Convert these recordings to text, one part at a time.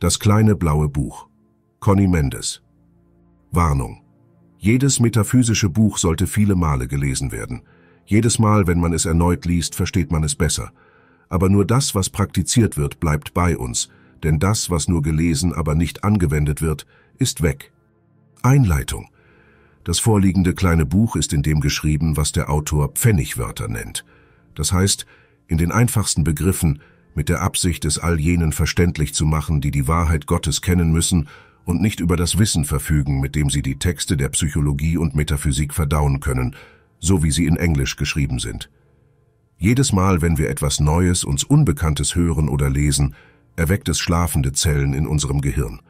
Das kleine blaue Buch. Conny Mendes. Warnung. Jedes metaphysische Buch sollte viele Male gelesen werden. Jedes Mal, wenn man es erneut liest, versteht man es besser. Aber nur das, was praktiziert wird, bleibt bei uns, denn das, was nur gelesen, aber nicht angewendet wird, ist weg. Einleitung. Das vorliegende kleine Buch ist in dem geschrieben, was der Autor Pfennigwörter nennt. Das heißt, in den einfachsten Begriffen, mit der Absicht, es all jenen verständlich zu machen, die die Wahrheit Gottes kennen müssen und nicht über das Wissen verfügen, mit dem sie die Texte der Psychologie und Metaphysik verdauen können, so wie sie in Englisch geschrieben sind. Jedes Mal, wenn wir etwas Neues, uns Unbekanntes hören oder lesen, erweckt es schlafende Zellen in unserem Gehirn.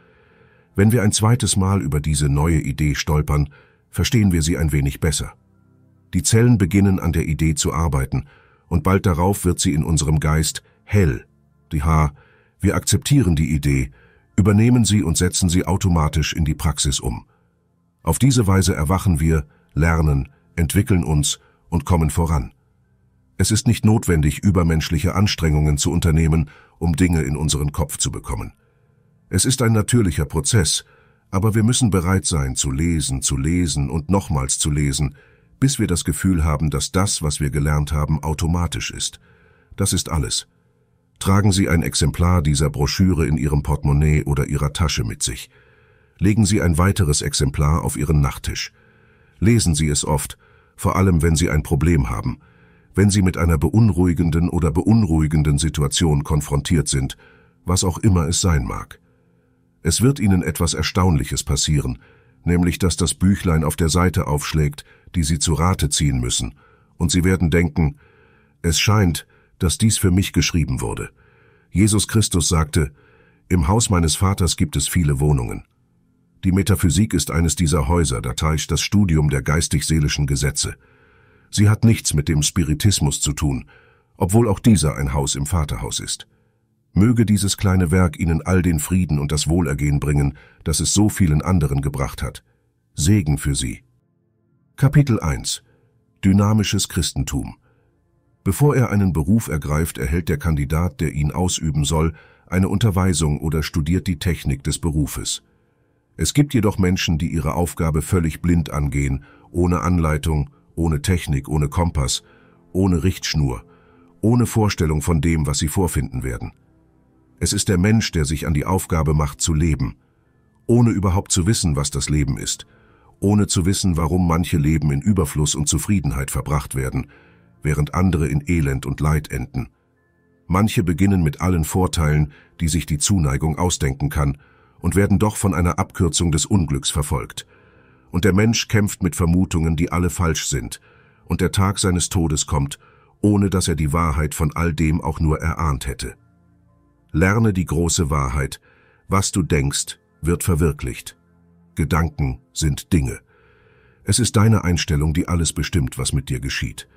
Wenn wir ein zweites Mal über diese neue Idee stolpern, verstehen wir sie ein wenig besser. Die Zellen beginnen an der Idee zu arbeiten, und bald darauf wird sie in unserem Geist hell. Die H. Wir akzeptieren die Idee, übernehmen sie und setzen sie automatisch in die Praxis um. Auf diese Weise erwachen wir, lernen, entwickeln uns und kommen voran. Es ist nicht notwendig, übermenschliche Anstrengungen zu unternehmen, um Dinge in unseren Kopf zu bekommen. Es ist ein natürlicher Prozess, aber wir müssen bereit sein, zu lesen, zu lesen und nochmals zu lesen, bis wir das Gefühl haben, dass das, was wir gelernt haben, automatisch ist. Das ist alles. Tragen Sie ein Exemplar dieser Broschüre in Ihrem Portemonnaie oder Ihrer Tasche mit sich. Legen Sie ein weiteres Exemplar auf Ihren Nachttisch. Lesen Sie es oft, vor allem wenn Sie ein Problem haben, wenn Sie mit einer beunruhigenden oder beunruhigenden Situation konfrontiert sind, was auch immer es sein mag. Es wird Ihnen etwas Erstaunliches passieren, nämlich dass das Büchlein auf der Seite aufschlägt, die Sie zu Rate ziehen müssen, und Sie werden denken, es scheint, dass dies für mich geschrieben wurde. Jesus Christus sagte, Im Haus meines Vaters gibt es viele Wohnungen. Die Metaphysik ist eines dieser Häuser, da Dateisch das Studium der geistig-seelischen Gesetze. Sie hat nichts mit dem Spiritismus zu tun, obwohl auch dieser ein Haus im Vaterhaus ist. Möge dieses kleine Werk Ihnen all den Frieden und das Wohlergehen bringen, das es so vielen anderen gebracht hat. Segen für Sie. Kapitel 1 Dynamisches Christentum Bevor er einen Beruf ergreift, erhält der Kandidat, der ihn ausüben soll, eine Unterweisung oder studiert die Technik des Berufes. Es gibt jedoch Menschen, die ihre Aufgabe völlig blind angehen, ohne Anleitung, ohne Technik, ohne Kompass, ohne Richtschnur, ohne Vorstellung von dem, was sie vorfinden werden. Es ist der Mensch, der sich an die Aufgabe macht, zu leben, ohne überhaupt zu wissen, was das Leben ist, ohne zu wissen, warum manche Leben in Überfluss und Zufriedenheit verbracht werden, während andere in Elend und Leid enden. Manche beginnen mit allen Vorteilen, die sich die Zuneigung ausdenken kann, und werden doch von einer Abkürzung des Unglücks verfolgt. Und der Mensch kämpft mit Vermutungen, die alle falsch sind, und der Tag seines Todes kommt, ohne dass er die Wahrheit von all dem auch nur erahnt hätte. Lerne die große Wahrheit, was du denkst, wird verwirklicht. Gedanken sind Dinge. Es ist deine Einstellung, die alles bestimmt, was mit dir geschieht.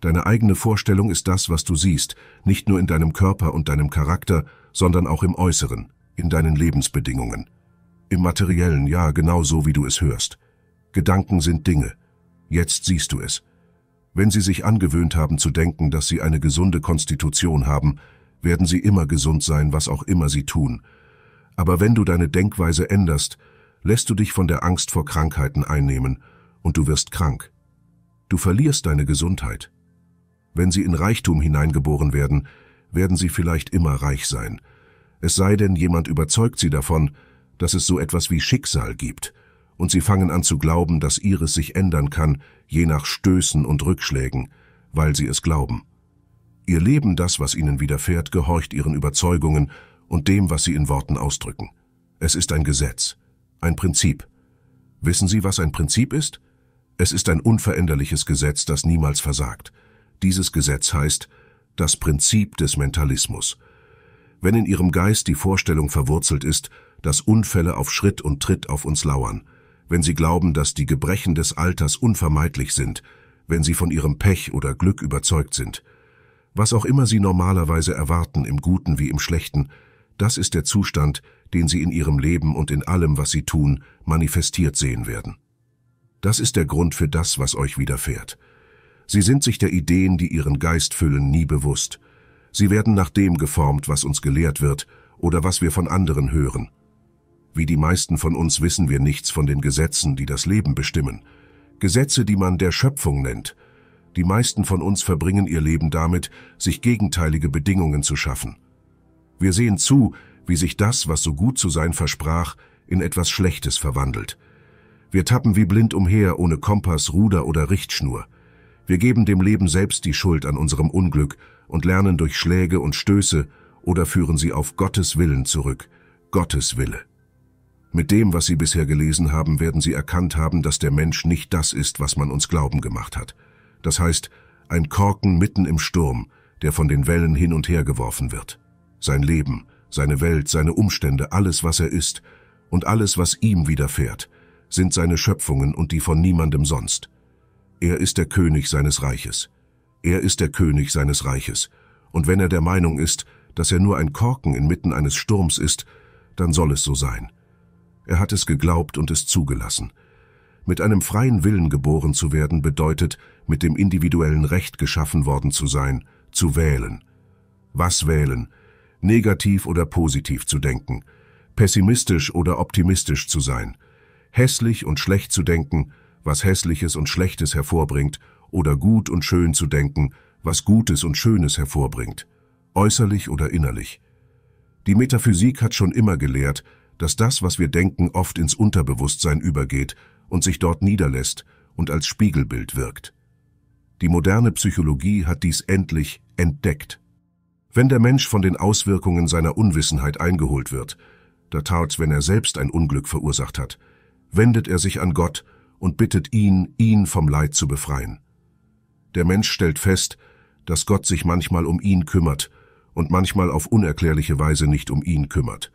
Deine eigene Vorstellung ist das, was du siehst, nicht nur in deinem Körper und deinem Charakter, sondern auch im Äußeren, in deinen Lebensbedingungen. Im materiellen ja, genau so wie du es hörst. Gedanken sind Dinge. Jetzt siehst du es. Wenn sie sich angewöhnt haben zu denken, dass sie eine gesunde Konstitution haben, werden sie immer gesund sein, was auch immer sie tun. Aber wenn du deine Denkweise änderst, lässt du dich von der Angst vor Krankheiten einnehmen und du wirst krank. Du verlierst deine Gesundheit. Wenn sie in Reichtum hineingeboren werden, werden sie vielleicht immer reich sein. Es sei denn, jemand überzeugt sie davon, dass es so etwas wie Schicksal gibt, und sie fangen an zu glauben, dass ihres sich ändern kann, je nach Stößen und Rückschlägen, weil sie es glauben. Ihr Leben, das, was ihnen widerfährt, gehorcht ihren Überzeugungen und dem, was sie in Worten ausdrücken. Es ist ein Gesetz, ein Prinzip. Wissen Sie, was ein Prinzip ist? Es ist ein unveränderliches Gesetz, das niemals versagt. Dieses Gesetz heißt das Prinzip des Mentalismus. Wenn in ihrem Geist die Vorstellung verwurzelt ist, dass Unfälle auf Schritt und Tritt auf uns lauern, wenn sie glauben, dass die Gebrechen des Alters unvermeidlich sind, wenn sie von ihrem Pech oder Glück überzeugt sind. Was auch immer sie normalerweise erwarten, im Guten wie im Schlechten, das ist der Zustand, den sie in ihrem Leben und in allem, was sie tun, manifestiert sehen werden. Das ist der Grund für das, was euch widerfährt. Sie sind sich der Ideen, die ihren Geist füllen, nie bewusst. Sie werden nach dem geformt, was uns gelehrt wird oder was wir von anderen hören. Wie die meisten von uns wissen wir nichts von den Gesetzen, die das Leben bestimmen. Gesetze, die man der Schöpfung nennt. Die meisten von uns verbringen ihr Leben damit, sich gegenteilige Bedingungen zu schaffen. Wir sehen zu, wie sich das, was so gut zu sein versprach, in etwas Schlechtes verwandelt. Wir tappen wie blind umher, ohne Kompass, Ruder oder Richtschnur. Wir geben dem Leben selbst die Schuld an unserem Unglück und lernen durch Schläge und Stöße oder führen sie auf Gottes Willen zurück, Gottes Wille. Mit dem, was Sie bisher gelesen haben, werden Sie erkannt haben, dass der Mensch nicht das ist, was man uns glauben gemacht hat. Das heißt, ein Korken mitten im Sturm, der von den Wellen hin und her geworfen wird. Sein Leben, seine Welt, seine Umstände, alles, was er ist und alles, was ihm widerfährt, sind seine Schöpfungen und die von niemandem sonst. Er ist der König seines Reiches. Er ist der König seines Reiches. Und wenn er der Meinung ist, dass er nur ein Korken inmitten eines Sturms ist, dann soll es so sein. Er hat es geglaubt und es zugelassen. Mit einem freien Willen geboren zu werden bedeutet, mit dem individuellen Recht geschaffen worden zu sein, zu wählen. Was wählen? Negativ oder positiv zu denken, pessimistisch oder optimistisch zu sein, hässlich und schlecht zu denken, was Hässliches und Schlechtes hervorbringt, oder gut und schön zu denken, was Gutes und Schönes hervorbringt, äußerlich oder innerlich. Die Metaphysik hat schon immer gelehrt, dass das, was wir denken, oft ins Unterbewusstsein übergeht und sich dort niederlässt und als Spiegelbild wirkt. Die moderne Psychologie hat dies endlich entdeckt. Wenn der Mensch von den Auswirkungen seiner Unwissenheit eingeholt wird, da tat's, wenn er selbst ein Unglück verursacht hat, wendet er sich an Gott und bittet ihn, ihn vom Leid zu befreien. Der Mensch stellt fest, dass Gott sich manchmal um ihn kümmert und manchmal auf unerklärliche Weise nicht um ihn kümmert.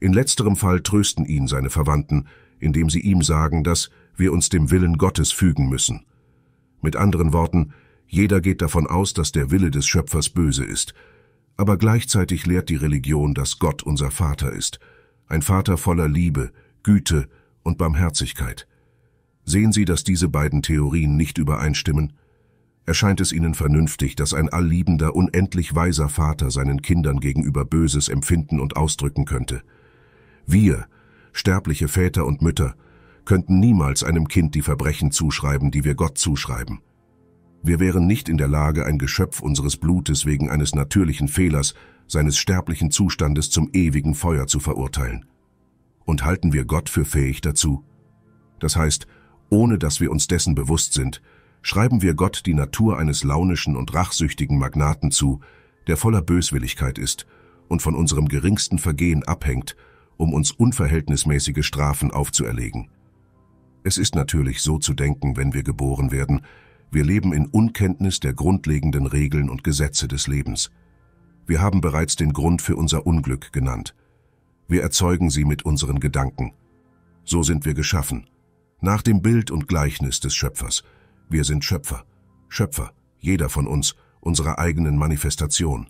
In letzterem Fall trösten ihn seine Verwandten, indem sie ihm sagen, dass wir uns dem Willen Gottes fügen müssen. Mit anderen Worten, jeder geht davon aus, dass der Wille des Schöpfers böse ist, aber gleichzeitig lehrt die Religion, dass Gott unser Vater ist, ein Vater voller Liebe, Güte und Barmherzigkeit. Sehen Sie, dass diese beiden Theorien nicht übereinstimmen? Erscheint es Ihnen vernünftig, dass ein allliebender, unendlich weiser Vater seinen Kindern gegenüber Böses empfinden und ausdrücken könnte? Wir, sterbliche Väter und Mütter, könnten niemals einem Kind die Verbrechen zuschreiben, die wir Gott zuschreiben. Wir wären nicht in der Lage, ein Geschöpf unseres Blutes wegen eines natürlichen Fehlers, seines sterblichen Zustandes zum ewigen Feuer zu verurteilen. Und halten wir Gott für fähig dazu? Das heißt, ohne dass wir uns dessen bewusst sind, schreiben wir Gott die Natur eines launischen und rachsüchtigen Magnaten zu, der voller Böswilligkeit ist und von unserem geringsten Vergehen abhängt, um uns unverhältnismäßige Strafen aufzuerlegen. Es ist natürlich so zu denken, wenn wir geboren werden, wir leben in Unkenntnis der grundlegenden Regeln und Gesetze des Lebens. Wir haben bereits den Grund für unser Unglück genannt. Wir erzeugen sie mit unseren Gedanken. So sind wir geschaffen nach dem Bild und Gleichnis des Schöpfers. Wir sind Schöpfer. Schöpfer, jeder von uns, unserer eigenen Manifestation.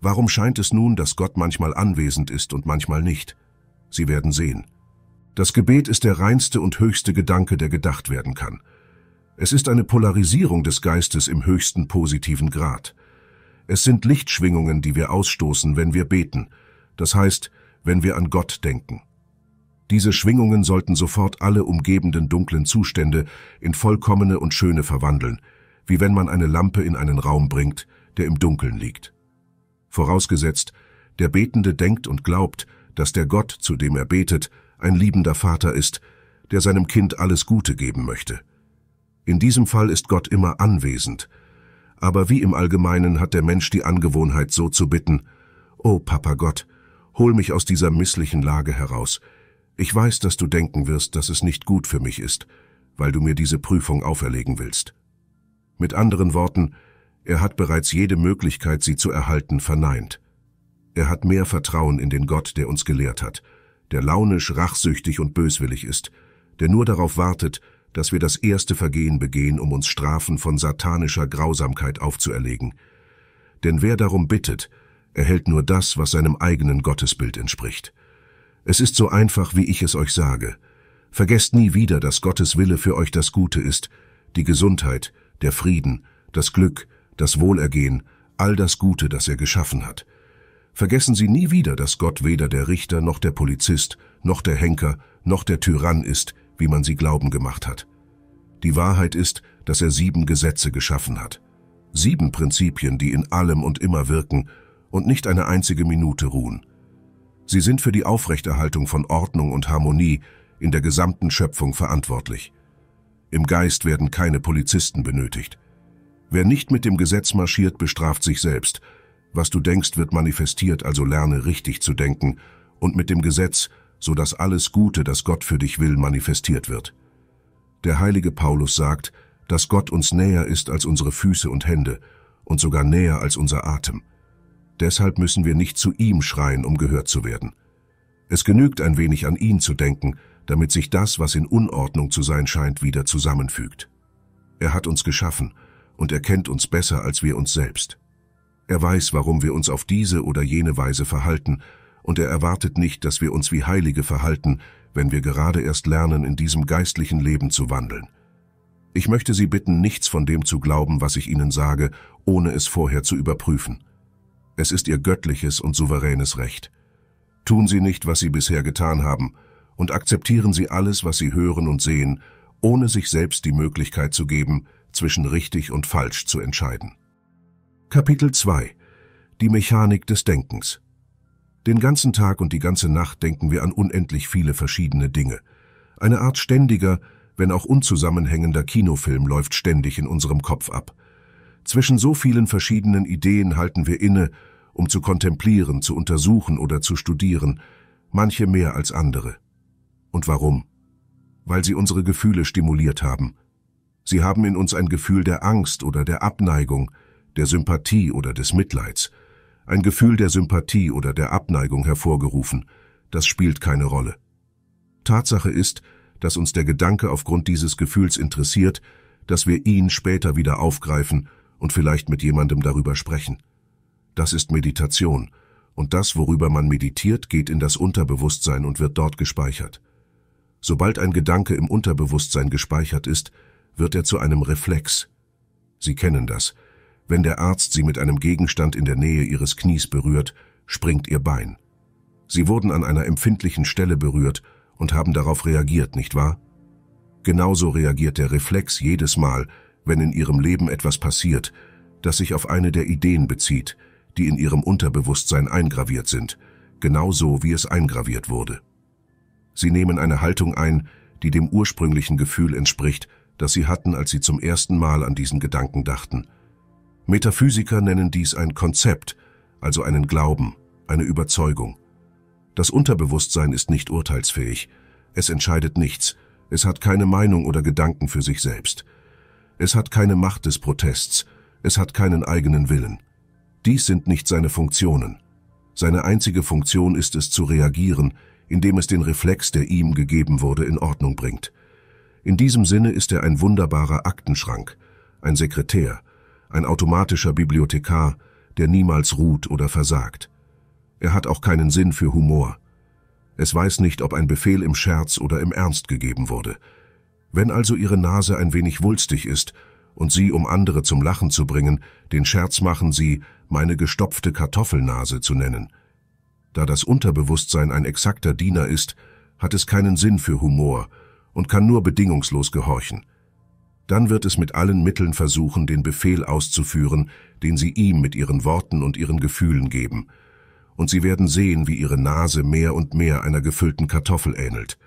Warum scheint es nun, dass Gott manchmal anwesend ist und manchmal nicht? Sie werden sehen. Das Gebet ist der reinste und höchste Gedanke, der gedacht werden kann. Es ist eine Polarisierung des Geistes im höchsten positiven Grad. Es sind Lichtschwingungen, die wir ausstoßen, wenn wir beten, das heißt, wenn wir an Gott denken. Diese Schwingungen sollten sofort alle umgebenden dunklen Zustände in vollkommene und schöne verwandeln, wie wenn man eine Lampe in einen Raum bringt, der im Dunkeln liegt. Vorausgesetzt, der Betende denkt und glaubt, dass der Gott, zu dem er betet, ein liebender Vater ist, der seinem Kind alles Gute geben möchte. In diesem Fall ist Gott immer anwesend, aber wie im Allgemeinen hat der Mensch die Angewohnheit, so zu bitten, »O Papa Gott, hol mich aus dieser misslichen Lage heraus, ich weiß, dass du denken wirst, dass es nicht gut für mich ist, weil du mir diese Prüfung auferlegen willst. Mit anderen Worten, er hat bereits jede Möglichkeit, sie zu erhalten, verneint. Er hat mehr Vertrauen in den Gott, der uns gelehrt hat, der launisch, rachsüchtig und böswillig ist, der nur darauf wartet, dass wir das erste Vergehen begehen, um uns Strafen von satanischer Grausamkeit aufzuerlegen. Denn wer darum bittet, erhält nur das, was seinem eigenen Gottesbild entspricht. Es ist so einfach, wie ich es euch sage. Vergesst nie wieder, dass Gottes Wille für euch das Gute ist, die Gesundheit, der Frieden, das Glück, das Wohlergehen, all das Gute, das er geschaffen hat. Vergessen Sie nie wieder, dass Gott weder der Richter noch der Polizist, noch der Henker, noch der Tyrann ist, wie man sie glauben gemacht hat. Die Wahrheit ist, dass er sieben Gesetze geschaffen hat. Sieben Prinzipien, die in allem und immer wirken und nicht eine einzige Minute ruhen. Sie sind für die Aufrechterhaltung von Ordnung und Harmonie in der gesamten Schöpfung verantwortlich. Im Geist werden keine Polizisten benötigt. Wer nicht mit dem Gesetz marschiert, bestraft sich selbst. Was du denkst, wird manifestiert, also lerne richtig zu denken und mit dem Gesetz, so dass alles Gute, das Gott für dich will, manifestiert wird. Der heilige Paulus sagt, dass Gott uns näher ist als unsere Füße und Hände und sogar näher als unser Atem. Deshalb müssen wir nicht zu ihm schreien, um gehört zu werden. Es genügt ein wenig an ihn zu denken, damit sich das, was in Unordnung zu sein scheint, wieder zusammenfügt. Er hat uns geschaffen und er kennt uns besser als wir uns selbst. Er weiß, warum wir uns auf diese oder jene Weise verhalten und er erwartet nicht, dass wir uns wie Heilige verhalten, wenn wir gerade erst lernen, in diesem geistlichen Leben zu wandeln. Ich möchte Sie bitten, nichts von dem zu glauben, was ich Ihnen sage, ohne es vorher zu überprüfen. Es ist ihr göttliches und souveränes Recht. Tun Sie nicht, was Sie bisher getan haben, und akzeptieren Sie alles, was Sie hören und sehen, ohne sich selbst die Möglichkeit zu geben, zwischen richtig und falsch zu entscheiden. Kapitel 2 Die Mechanik des Denkens Den ganzen Tag und die ganze Nacht denken wir an unendlich viele verschiedene Dinge. Eine Art ständiger, wenn auch unzusammenhängender Kinofilm läuft ständig in unserem Kopf ab. Zwischen so vielen verschiedenen Ideen halten wir inne, um zu kontemplieren, zu untersuchen oder zu studieren, manche mehr als andere. Und warum? Weil sie unsere Gefühle stimuliert haben. Sie haben in uns ein Gefühl der Angst oder der Abneigung, der Sympathie oder des Mitleids, ein Gefühl der Sympathie oder der Abneigung hervorgerufen, das spielt keine Rolle. Tatsache ist, dass uns der Gedanke aufgrund dieses Gefühls interessiert, dass wir ihn später wieder aufgreifen und vielleicht mit jemandem darüber sprechen. Das ist Meditation, und das, worüber man meditiert, geht in das Unterbewusstsein und wird dort gespeichert. Sobald ein Gedanke im Unterbewusstsein gespeichert ist, wird er zu einem Reflex. Sie kennen das. Wenn der Arzt Sie mit einem Gegenstand in der Nähe Ihres Knies berührt, springt Ihr Bein. Sie wurden an einer empfindlichen Stelle berührt und haben darauf reagiert, nicht wahr? Genauso reagiert der Reflex jedes Mal, wenn in ihrem Leben etwas passiert, das sich auf eine der Ideen bezieht, die in ihrem Unterbewusstsein eingraviert sind, genauso wie es eingraviert wurde. Sie nehmen eine Haltung ein, die dem ursprünglichen Gefühl entspricht, das sie hatten, als sie zum ersten Mal an diesen Gedanken dachten. Metaphysiker nennen dies ein Konzept, also einen Glauben, eine Überzeugung. Das Unterbewusstsein ist nicht urteilsfähig. Es entscheidet nichts. Es hat keine Meinung oder Gedanken für sich selbst. Es hat keine Macht des Protests, es hat keinen eigenen Willen. Dies sind nicht seine Funktionen. Seine einzige Funktion ist es zu reagieren, indem es den Reflex, der ihm gegeben wurde, in Ordnung bringt. In diesem Sinne ist er ein wunderbarer Aktenschrank, ein Sekretär, ein automatischer Bibliothekar, der niemals ruht oder versagt. Er hat auch keinen Sinn für Humor. Es weiß nicht, ob ein Befehl im Scherz oder im Ernst gegeben wurde. Wenn also ihre Nase ein wenig wulstig ist und sie, um andere zum Lachen zu bringen, den Scherz machen, sie meine gestopfte Kartoffelnase zu nennen. Da das Unterbewusstsein ein exakter Diener ist, hat es keinen Sinn für Humor und kann nur bedingungslos gehorchen. Dann wird es mit allen Mitteln versuchen, den Befehl auszuführen, den sie ihm mit ihren Worten und ihren Gefühlen geben. Und sie werden sehen, wie ihre Nase mehr und mehr einer gefüllten Kartoffel ähnelt.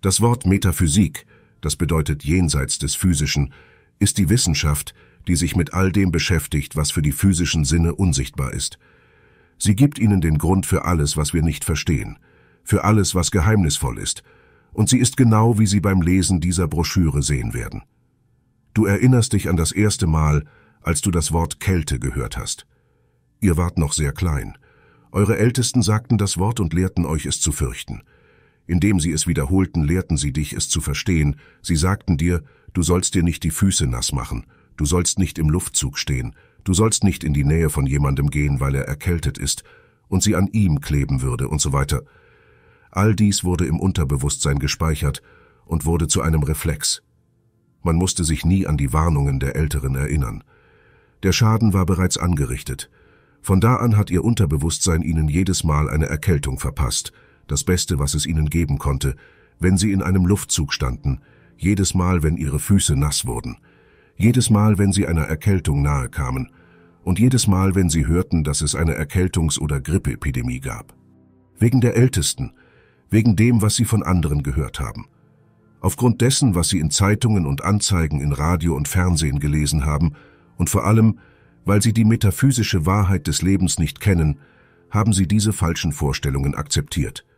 Das Wort Metaphysik das bedeutet jenseits des Physischen, ist die Wissenschaft, die sich mit all dem beschäftigt, was für die physischen Sinne unsichtbar ist. Sie gibt ihnen den Grund für alles, was wir nicht verstehen, für alles, was geheimnisvoll ist, und sie ist genau, wie Sie beim Lesen dieser Broschüre sehen werden. Du erinnerst dich an das erste Mal, als du das Wort Kälte gehört hast. Ihr wart noch sehr klein. Eure Ältesten sagten das Wort und lehrten euch es zu fürchten. Indem sie es wiederholten, lehrten sie dich, es zu verstehen. Sie sagten dir, du sollst dir nicht die Füße nass machen, du sollst nicht im Luftzug stehen, du sollst nicht in die Nähe von jemandem gehen, weil er erkältet ist, und sie an ihm kleben würde und so weiter. All dies wurde im Unterbewusstsein gespeichert und wurde zu einem Reflex. Man musste sich nie an die Warnungen der Älteren erinnern. Der Schaden war bereits angerichtet. Von da an hat ihr Unterbewusstsein ihnen jedes Mal eine Erkältung verpasst – das Beste, was es ihnen geben konnte, wenn sie in einem Luftzug standen, jedes Mal, wenn ihre Füße nass wurden, jedes Mal, wenn sie einer Erkältung nahe kamen und jedes Mal, wenn sie hörten, dass es eine Erkältungs- oder Grippeepidemie gab. Wegen der Ältesten, wegen dem, was sie von anderen gehört haben. Aufgrund dessen, was sie in Zeitungen und Anzeigen in Radio und Fernsehen gelesen haben und vor allem, weil sie die metaphysische Wahrheit des Lebens nicht kennen, haben sie diese falschen Vorstellungen akzeptiert –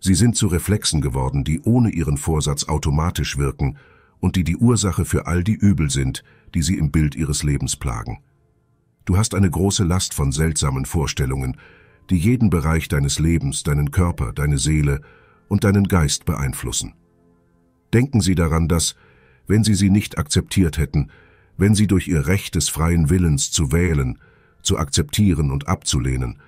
Sie sind zu Reflexen geworden, die ohne ihren Vorsatz automatisch wirken und die die Ursache für all die Übel sind, die sie im Bild ihres Lebens plagen. Du hast eine große Last von seltsamen Vorstellungen, die jeden Bereich deines Lebens, deinen Körper, deine Seele und deinen Geist beeinflussen. Denken Sie daran, dass, wenn Sie sie nicht akzeptiert hätten, wenn Sie durch Ihr Recht des freien Willens zu wählen, zu akzeptieren und abzulehnen,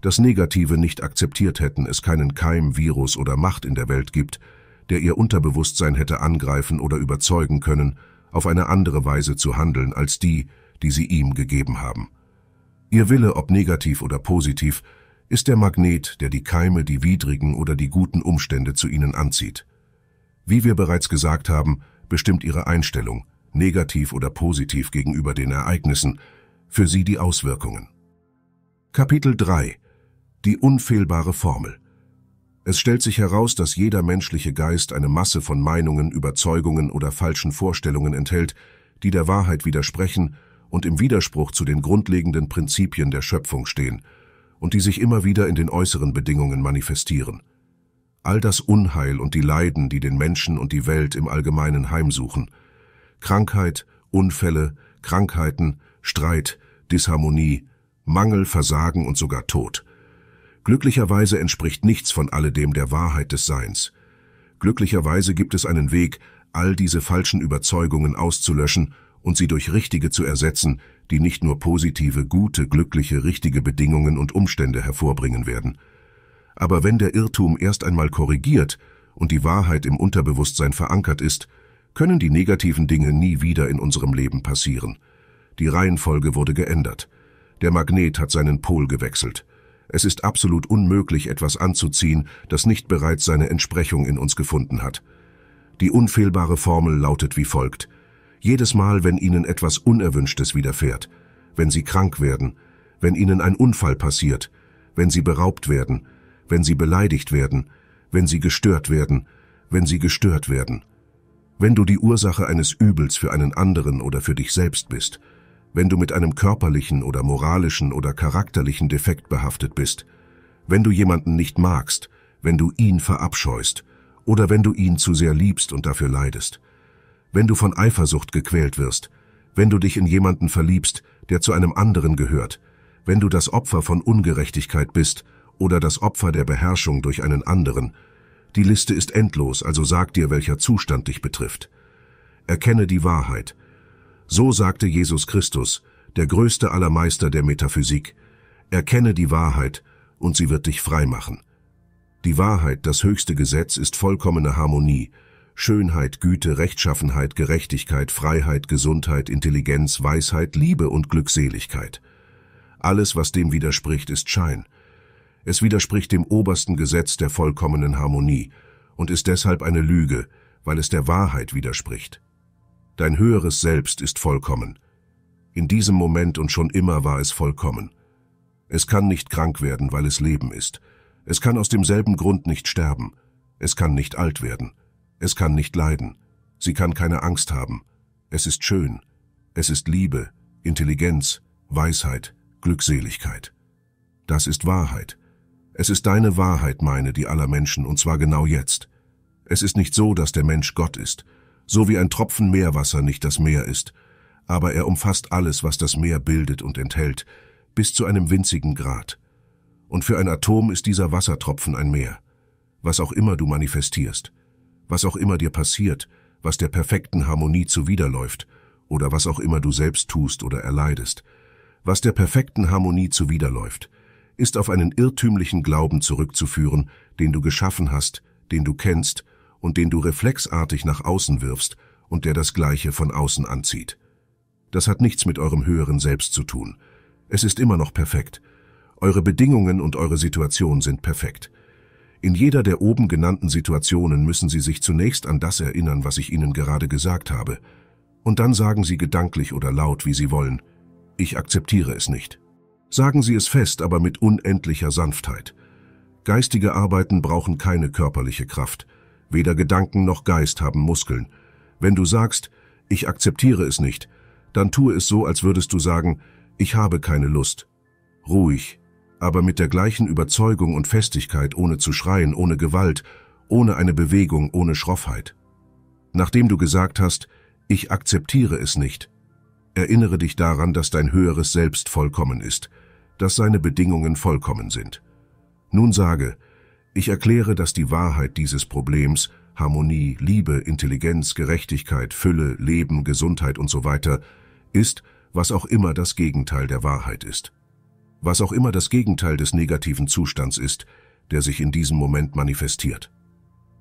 das Negative nicht akzeptiert hätten, es keinen Keim, Virus oder Macht in der Welt gibt, der ihr Unterbewusstsein hätte angreifen oder überzeugen können, auf eine andere Weise zu handeln als die, die sie ihm gegeben haben. Ihr Wille, ob negativ oder positiv, ist der Magnet, der die Keime, die widrigen oder die guten Umstände zu ihnen anzieht. Wie wir bereits gesagt haben, bestimmt ihre Einstellung, negativ oder positiv gegenüber den Ereignissen, für sie die Auswirkungen. Kapitel 3 die unfehlbare Formel. Es stellt sich heraus, dass jeder menschliche Geist eine Masse von Meinungen, Überzeugungen oder falschen Vorstellungen enthält, die der Wahrheit widersprechen und im Widerspruch zu den grundlegenden Prinzipien der Schöpfung stehen und die sich immer wieder in den äußeren Bedingungen manifestieren. All das Unheil und die Leiden, die den Menschen und die Welt im Allgemeinen heimsuchen, Krankheit, Unfälle, Krankheiten, Streit, Disharmonie, Mangel, Versagen und sogar Tod – Glücklicherweise entspricht nichts von alledem der Wahrheit des Seins. Glücklicherweise gibt es einen Weg, all diese falschen Überzeugungen auszulöschen und sie durch richtige zu ersetzen, die nicht nur positive, gute, glückliche, richtige Bedingungen und Umstände hervorbringen werden. Aber wenn der Irrtum erst einmal korrigiert und die Wahrheit im Unterbewusstsein verankert ist, können die negativen Dinge nie wieder in unserem Leben passieren. Die Reihenfolge wurde geändert. Der Magnet hat seinen Pol gewechselt. Es ist absolut unmöglich, etwas anzuziehen, das nicht bereits seine Entsprechung in uns gefunden hat. Die unfehlbare Formel lautet wie folgt. Jedes Mal, wenn Ihnen etwas Unerwünschtes widerfährt, wenn Sie krank werden, wenn Ihnen ein Unfall passiert, wenn Sie beraubt werden, wenn Sie beleidigt werden, wenn Sie gestört werden, wenn Sie gestört werden. Wenn du die Ursache eines Übels für einen anderen oder für dich selbst bist, wenn du mit einem körperlichen oder moralischen oder charakterlichen Defekt behaftet bist, wenn du jemanden nicht magst, wenn du ihn verabscheust oder wenn du ihn zu sehr liebst und dafür leidest, wenn du von Eifersucht gequält wirst, wenn du dich in jemanden verliebst, der zu einem anderen gehört, wenn du das Opfer von Ungerechtigkeit bist oder das Opfer der Beherrschung durch einen anderen. Die Liste ist endlos, also sag dir, welcher Zustand dich betrifft. Erkenne die Wahrheit, so sagte Jesus Christus, der größte aller Meister der Metaphysik, erkenne die Wahrheit und sie wird dich frei machen. Die Wahrheit, das höchste Gesetz, ist vollkommene Harmonie, Schönheit, Güte, Rechtschaffenheit, Gerechtigkeit, Freiheit, Gesundheit, Intelligenz, Weisheit, Liebe und Glückseligkeit. Alles, was dem widerspricht, ist Schein. Es widerspricht dem obersten Gesetz der vollkommenen Harmonie und ist deshalb eine Lüge, weil es der Wahrheit widerspricht. Dein höheres Selbst ist vollkommen. In diesem Moment und schon immer war es vollkommen. Es kann nicht krank werden, weil es Leben ist. Es kann aus demselben Grund nicht sterben. Es kann nicht alt werden. Es kann nicht leiden. Sie kann keine Angst haben. Es ist schön. Es ist Liebe, Intelligenz, Weisheit, Glückseligkeit. Das ist Wahrheit. Es ist deine Wahrheit, meine, die aller Menschen, und zwar genau jetzt. Es ist nicht so, dass der Mensch Gott ist, so wie ein Tropfen Meerwasser nicht das Meer ist, aber er umfasst alles, was das Meer bildet und enthält, bis zu einem winzigen Grad. Und für ein Atom ist dieser Wassertropfen ein Meer. Was auch immer du manifestierst, was auch immer dir passiert, was der perfekten Harmonie zuwiderläuft, oder was auch immer du selbst tust oder erleidest, was der perfekten Harmonie zuwiderläuft, ist auf einen irrtümlichen Glauben zurückzuführen, den du geschaffen hast, den du kennst und den du reflexartig nach außen wirfst und der das Gleiche von außen anzieht. Das hat nichts mit eurem höheren Selbst zu tun. Es ist immer noch perfekt. Eure Bedingungen und eure Situation sind perfekt. In jeder der oben genannten Situationen müssen Sie sich zunächst an das erinnern, was ich Ihnen gerade gesagt habe. Und dann sagen Sie gedanklich oder laut, wie Sie wollen, ich akzeptiere es nicht. Sagen Sie es fest, aber mit unendlicher Sanftheit. Geistige Arbeiten brauchen keine körperliche Kraft. Weder Gedanken noch Geist haben Muskeln. Wenn du sagst, ich akzeptiere es nicht, dann tue es so, als würdest du sagen, ich habe keine Lust. Ruhig, aber mit der gleichen Überzeugung und Festigkeit, ohne zu schreien, ohne Gewalt, ohne eine Bewegung, ohne Schroffheit. Nachdem du gesagt hast, ich akzeptiere es nicht, erinnere dich daran, dass dein höheres Selbst vollkommen ist, dass seine Bedingungen vollkommen sind. Nun sage, ich erkläre, dass die Wahrheit dieses Problems Harmonie, Liebe, Intelligenz, Gerechtigkeit, Fülle, Leben, Gesundheit und so weiter ist, was auch immer das Gegenteil der Wahrheit ist. Was auch immer das Gegenteil des negativen Zustands ist, der sich in diesem Moment manifestiert.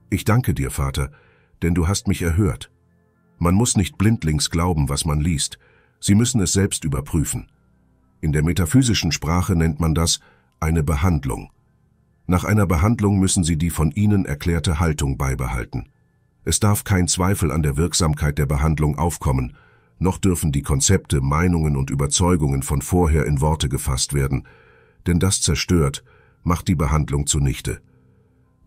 Ich danke dir, Vater, denn du hast mich erhört. Man muss nicht blindlings glauben, was man liest, sie müssen es selbst überprüfen. In der metaphysischen Sprache nennt man das eine Behandlung. Nach einer Behandlung müssen Sie die von Ihnen erklärte Haltung beibehalten. Es darf kein Zweifel an der Wirksamkeit der Behandlung aufkommen, noch dürfen die Konzepte, Meinungen und Überzeugungen von vorher in Worte gefasst werden, denn das zerstört, macht die Behandlung zunichte.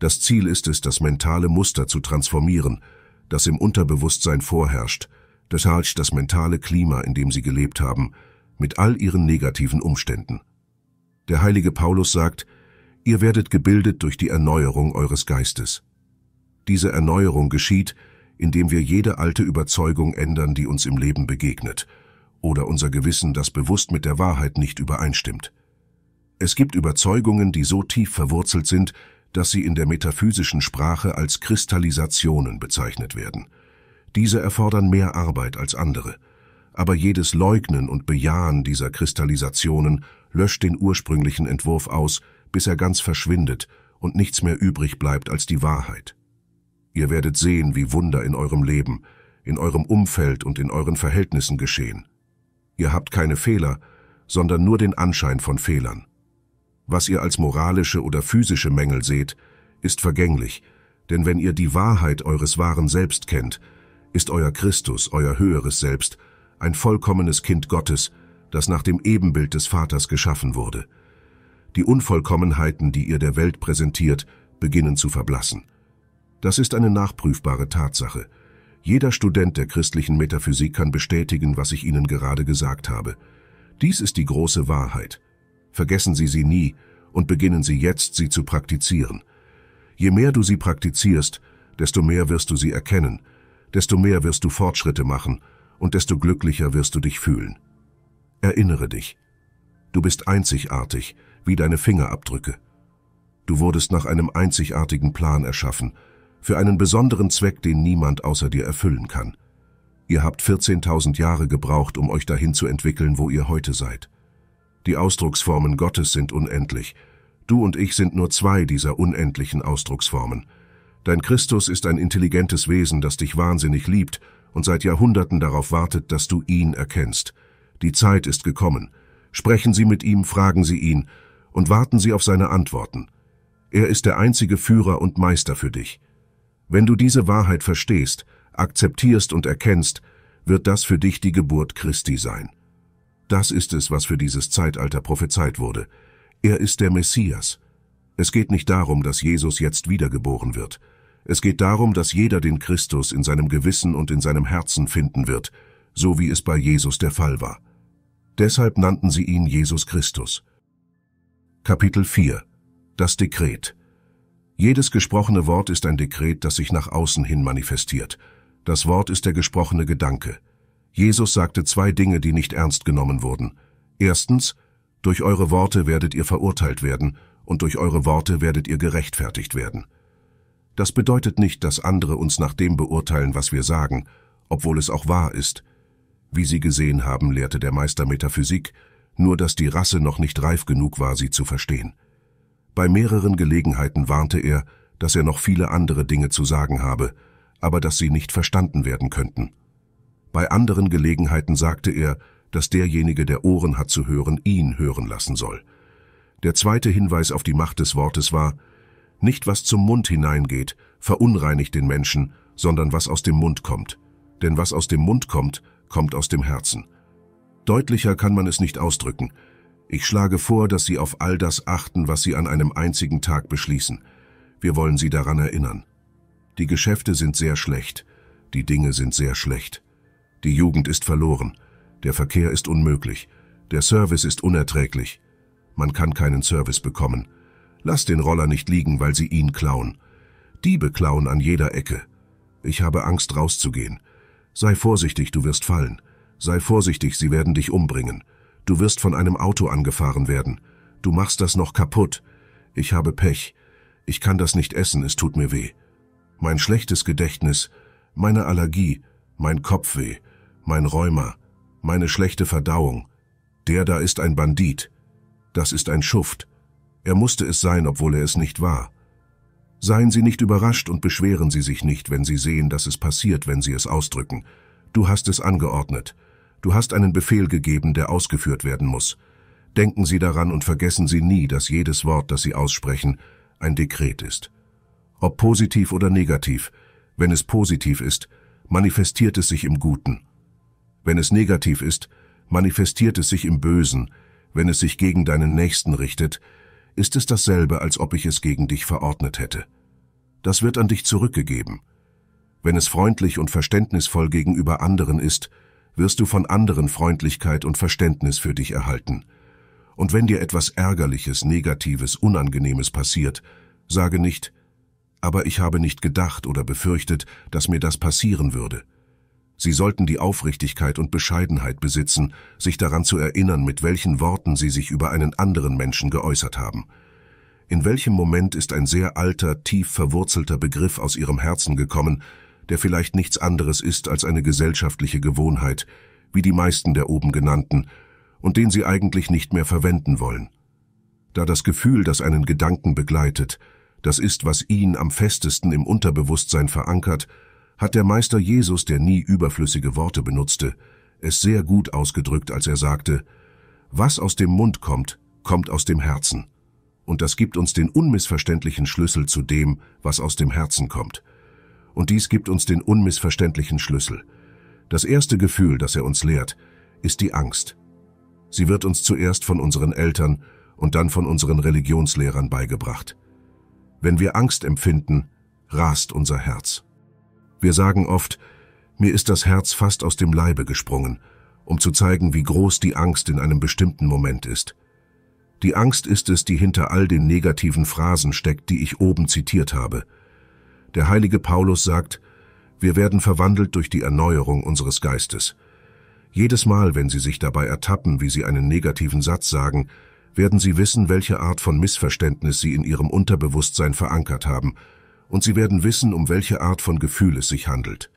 Das Ziel ist es, das mentale Muster zu transformieren, das im Unterbewusstsein vorherrscht, das das mentale Klima, in dem sie gelebt haben, mit all ihren negativen Umständen. Der heilige Paulus sagt, Ihr werdet gebildet durch die Erneuerung eures Geistes. Diese Erneuerung geschieht, indem wir jede alte Überzeugung ändern, die uns im Leben begegnet, oder unser Gewissen, das bewusst mit der Wahrheit nicht übereinstimmt. Es gibt Überzeugungen, die so tief verwurzelt sind, dass sie in der metaphysischen Sprache als Kristallisationen bezeichnet werden. Diese erfordern mehr Arbeit als andere, aber jedes Leugnen und Bejahen dieser Kristallisationen löscht den ursprünglichen Entwurf aus, bis er ganz verschwindet und nichts mehr übrig bleibt als die Wahrheit. Ihr werdet sehen, wie Wunder in eurem Leben, in eurem Umfeld und in euren Verhältnissen geschehen. Ihr habt keine Fehler, sondern nur den Anschein von Fehlern. Was ihr als moralische oder physische Mängel seht, ist vergänglich, denn wenn ihr die Wahrheit eures wahren Selbst kennt, ist euer Christus, euer höheres Selbst, ein vollkommenes Kind Gottes, das nach dem Ebenbild des Vaters geschaffen wurde – die Unvollkommenheiten, die ihr der Welt präsentiert, beginnen zu verblassen. Das ist eine nachprüfbare Tatsache. Jeder Student der christlichen Metaphysik kann bestätigen, was ich Ihnen gerade gesagt habe. Dies ist die große Wahrheit. Vergessen Sie sie nie und beginnen Sie jetzt, sie zu praktizieren. Je mehr du sie praktizierst, desto mehr wirst du sie erkennen, desto mehr wirst du Fortschritte machen und desto glücklicher wirst du dich fühlen. Erinnere dich. Du bist einzigartig, wie deine Fingerabdrücke. Du wurdest nach einem einzigartigen Plan erschaffen, für einen besonderen Zweck, den niemand außer dir erfüllen kann. Ihr habt 14.000 Jahre gebraucht, um euch dahin zu entwickeln, wo ihr heute seid. Die Ausdrucksformen Gottes sind unendlich. Du und ich sind nur zwei dieser unendlichen Ausdrucksformen. Dein Christus ist ein intelligentes Wesen, das dich wahnsinnig liebt und seit Jahrhunderten darauf wartet, dass du ihn erkennst. Die Zeit ist gekommen. Sprechen Sie mit ihm, fragen Sie ihn, und warten sie auf seine Antworten. Er ist der einzige Führer und Meister für dich. Wenn du diese Wahrheit verstehst, akzeptierst und erkennst, wird das für dich die Geburt Christi sein. Das ist es, was für dieses Zeitalter prophezeit wurde. Er ist der Messias. Es geht nicht darum, dass Jesus jetzt wiedergeboren wird. Es geht darum, dass jeder den Christus in seinem Gewissen und in seinem Herzen finden wird, so wie es bei Jesus der Fall war. Deshalb nannten sie ihn Jesus Christus. Kapitel 4 Das Dekret Jedes gesprochene Wort ist ein Dekret, das sich nach außen hin manifestiert. Das Wort ist der gesprochene Gedanke. Jesus sagte zwei Dinge, die nicht ernst genommen wurden. Erstens, durch eure Worte werdet ihr verurteilt werden und durch eure Worte werdet ihr gerechtfertigt werden. Das bedeutet nicht, dass andere uns nach dem beurteilen, was wir sagen, obwohl es auch wahr ist. Wie Sie gesehen haben, lehrte der Meister Metaphysik, nur dass die Rasse noch nicht reif genug war, sie zu verstehen. Bei mehreren Gelegenheiten warnte er, dass er noch viele andere Dinge zu sagen habe, aber dass sie nicht verstanden werden könnten. Bei anderen Gelegenheiten sagte er, dass derjenige, der Ohren hat zu hören, ihn hören lassen soll. Der zweite Hinweis auf die Macht des Wortes war, nicht was zum Mund hineingeht, verunreinigt den Menschen, sondern was aus dem Mund kommt. Denn was aus dem Mund kommt, kommt aus dem Herzen. Deutlicher kann man es nicht ausdrücken. Ich schlage vor, dass Sie auf all das achten, was Sie an einem einzigen Tag beschließen. Wir wollen Sie daran erinnern. Die Geschäfte sind sehr schlecht. Die Dinge sind sehr schlecht. Die Jugend ist verloren. Der Verkehr ist unmöglich. Der Service ist unerträglich. Man kann keinen Service bekommen. Lass den Roller nicht liegen, weil sie ihn klauen. Diebe klauen an jeder Ecke. Ich habe Angst rauszugehen. Sei vorsichtig, du wirst fallen. Sei vorsichtig, sie werden dich umbringen. Du wirst von einem Auto angefahren werden. Du machst das noch kaputt. Ich habe Pech. Ich kann das nicht essen, es tut mir weh. Mein schlechtes Gedächtnis, meine Allergie, mein Kopfweh, mein Rheuma, meine schlechte Verdauung. Der da ist ein Bandit. Das ist ein Schuft. Er musste es sein, obwohl er es nicht war. Seien Sie nicht überrascht und beschweren Sie sich nicht, wenn Sie sehen, dass es passiert, wenn Sie es ausdrücken. Du hast es angeordnet. Du hast einen Befehl gegeben, der ausgeführt werden muss. Denken Sie daran und vergessen Sie nie, dass jedes Wort, das Sie aussprechen, ein Dekret ist. Ob positiv oder negativ, wenn es positiv ist, manifestiert es sich im Guten. Wenn es negativ ist, manifestiert es sich im Bösen. Wenn es sich gegen deinen Nächsten richtet, ist es dasselbe, als ob ich es gegen dich verordnet hätte. Das wird an dich zurückgegeben. Wenn es freundlich und verständnisvoll gegenüber anderen ist, wirst du von anderen Freundlichkeit und Verständnis für dich erhalten. Und wenn dir etwas Ärgerliches, Negatives, Unangenehmes passiert, sage nicht, aber ich habe nicht gedacht oder befürchtet, dass mir das passieren würde. Sie sollten die Aufrichtigkeit und Bescheidenheit besitzen, sich daran zu erinnern, mit welchen Worten sie sich über einen anderen Menschen geäußert haben. In welchem Moment ist ein sehr alter, tief verwurzelter Begriff aus ihrem Herzen gekommen, der vielleicht nichts anderes ist als eine gesellschaftliche Gewohnheit, wie die meisten der oben genannten, und den sie eigentlich nicht mehr verwenden wollen. Da das Gefühl, das einen Gedanken begleitet, das ist, was ihn am festesten im Unterbewusstsein verankert, hat der Meister Jesus, der nie überflüssige Worte benutzte, es sehr gut ausgedrückt, als er sagte, was aus dem Mund kommt, kommt aus dem Herzen. Und das gibt uns den unmissverständlichen Schlüssel zu dem, was aus dem Herzen kommt. Und dies gibt uns den unmissverständlichen Schlüssel. Das erste Gefühl, das er uns lehrt, ist die Angst. Sie wird uns zuerst von unseren Eltern und dann von unseren Religionslehrern beigebracht. Wenn wir Angst empfinden, rast unser Herz. Wir sagen oft, mir ist das Herz fast aus dem Leibe gesprungen, um zu zeigen, wie groß die Angst in einem bestimmten Moment ist. Die Angst ist es, die hinter all den negativen Phrasen steckt, die ich oben zitiert habe – der heilige Paulus sagt, wir werden verwandelt durch die Erneuerung unseres Geistes. Jedes Mal, wenn Sie sich dabei ertappen, wie Sie einen negativen Satz sagen, werden Sie wissen, welche Art von Missverständnis Sie in Ihrem Unterbewusstsein verankert haben, und Sie werden wissen, um welche Art von Gefühl es sich handelt.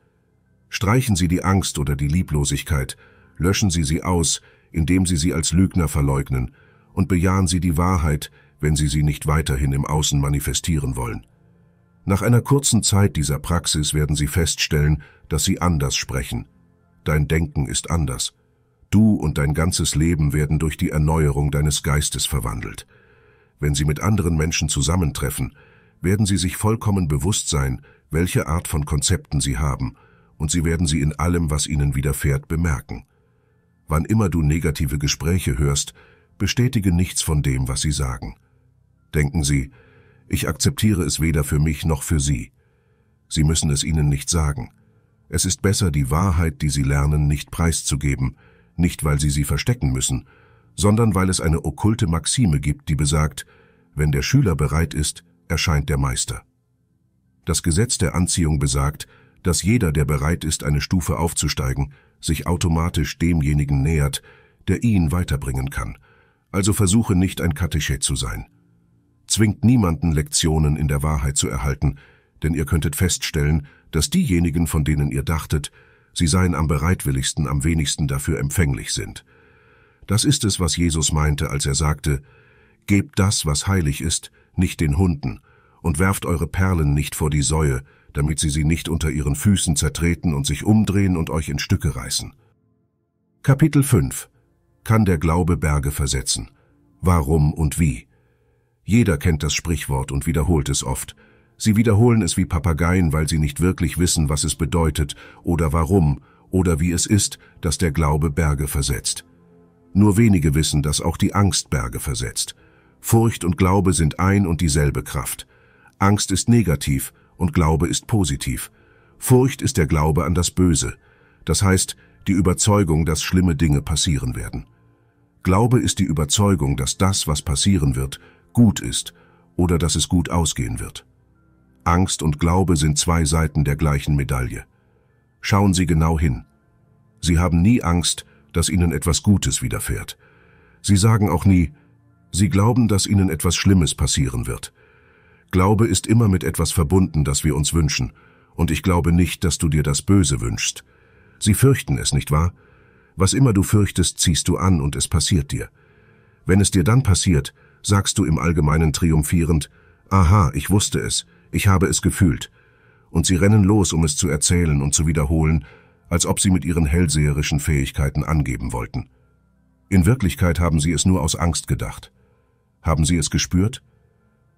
Streichen Sie die Angst oder die Lieblosigkeit, löschen Sie sie aus, indem Sie sie als Lügner verleugnen, und bejahen Sie die Wahrheit, wenn Sie sie nicht weiterhin im Außen manifestieren wollen. Nach einer kurzen Zeit dieser Praxis werden sie feststellen, dass sie anders sprechen. Dein Denken ist anders. Du und dein ganzes Leben werden durch die Erneuerung deines Geistes verwandelt. Wenn sie mit anderen Menschen zusammentreffen, werden sie sich vollkommen bewusst sein, welche Art von Konzepten sie haben, und sie werden sie in allem, was ihnen widerfährt, bemerken. Wann immer du negative Gespräche hörst, bestätige nichts von dem, was sie sagen. Denken sie, ich akzeptiere es weder für mich noch für Sie. Sie müssen es ihnen nicht sagen. Es ist besser, die Wahrheit, die Sie lernen, nicht preiszugeben, nicht weil Sie sie verstecken müssen, sondern weil es eine okkulte Maxime gibt, die besagt, wenn der Schüler bereit ist, erscheint der Meister. Das Gesetz der Anziehung besagt, dass jeder, der bereit ist, eine Stufe aufzusteigen, sich automatisch demjenigen nähert, der ihn weiterbringen kann. Also versuche nicht ein Katechet zu sein zwingt niemanden Lektionen in der Wahrheit zu erhalten, denn ihr könntet feststellen, dass diejenigen, von denen ihr dachtet, sie seien am bereitwilligsten, am wenigsten dafür empfänglich sind. Das ist es, was Jesus meinte, als er sagte, Gebt das, was heilig ist, nicht den Hunden, und werft eure Perlen nicht vor die Säue, damit sie sie nicht unter ihren Füßen zertreten und sich umdrehen und euch in Stücke reißen. Kapitel 5 Kann der Glaube Berge versetzen? Warum und wie? Jeder kennt das Sprichwort und wiederholt es oft. Sie wiederholen es wie Papageien, weil sie nicht wirklich wissen, was es bedeutet oder warum oder wie es ist, dass der Glaube Berge versetzt. Nur wenige wissen, dass auch die Angst Berge versetzt. Furcht und Glaube sind ein und dieselbe Kraft. Angst ist negativ und Glaube ist positiv. Furcht ist der Glaube an das Böse. Das heißt, die Überzeugung, dass schlimme Dinge passieren werden. Glaube ist die Überzeugung, dass das, was passieren wird, gut ist oder dass es gut ausgehen wird. Angst und Glaube sind zwei Seiten der gleichen Medaille. Schauen Sie genau hin. Sie haben nie Angst, dass Ihnen etwas Gutes widerfährt. Sie sagen auch nie, Sie glauben, dass Ihnen etwas Schlimmes passieren wird. Glaube ist immer mit etwas verbunden, das wir uns wünschen, und ich glaube nicht, dass du dir das Böse wünschst. Sie fürchten es, nicht wahr? Was immer du fürchtest, ziehst du an und es passiert dir. Wenn es dir dann passiert, sagst du im Allgemeinen triumphierend, aha, ich wusste es, ich habe es gefühlt. Und sie rennen los, um es zu erzählen und zu wiederholen, als ob sie mit ihren hellseherischen Fähigkeiten angeben wollten. In Wirklichkeit haben sie es nur aus Angst gedacht. Haben sie es gespürt?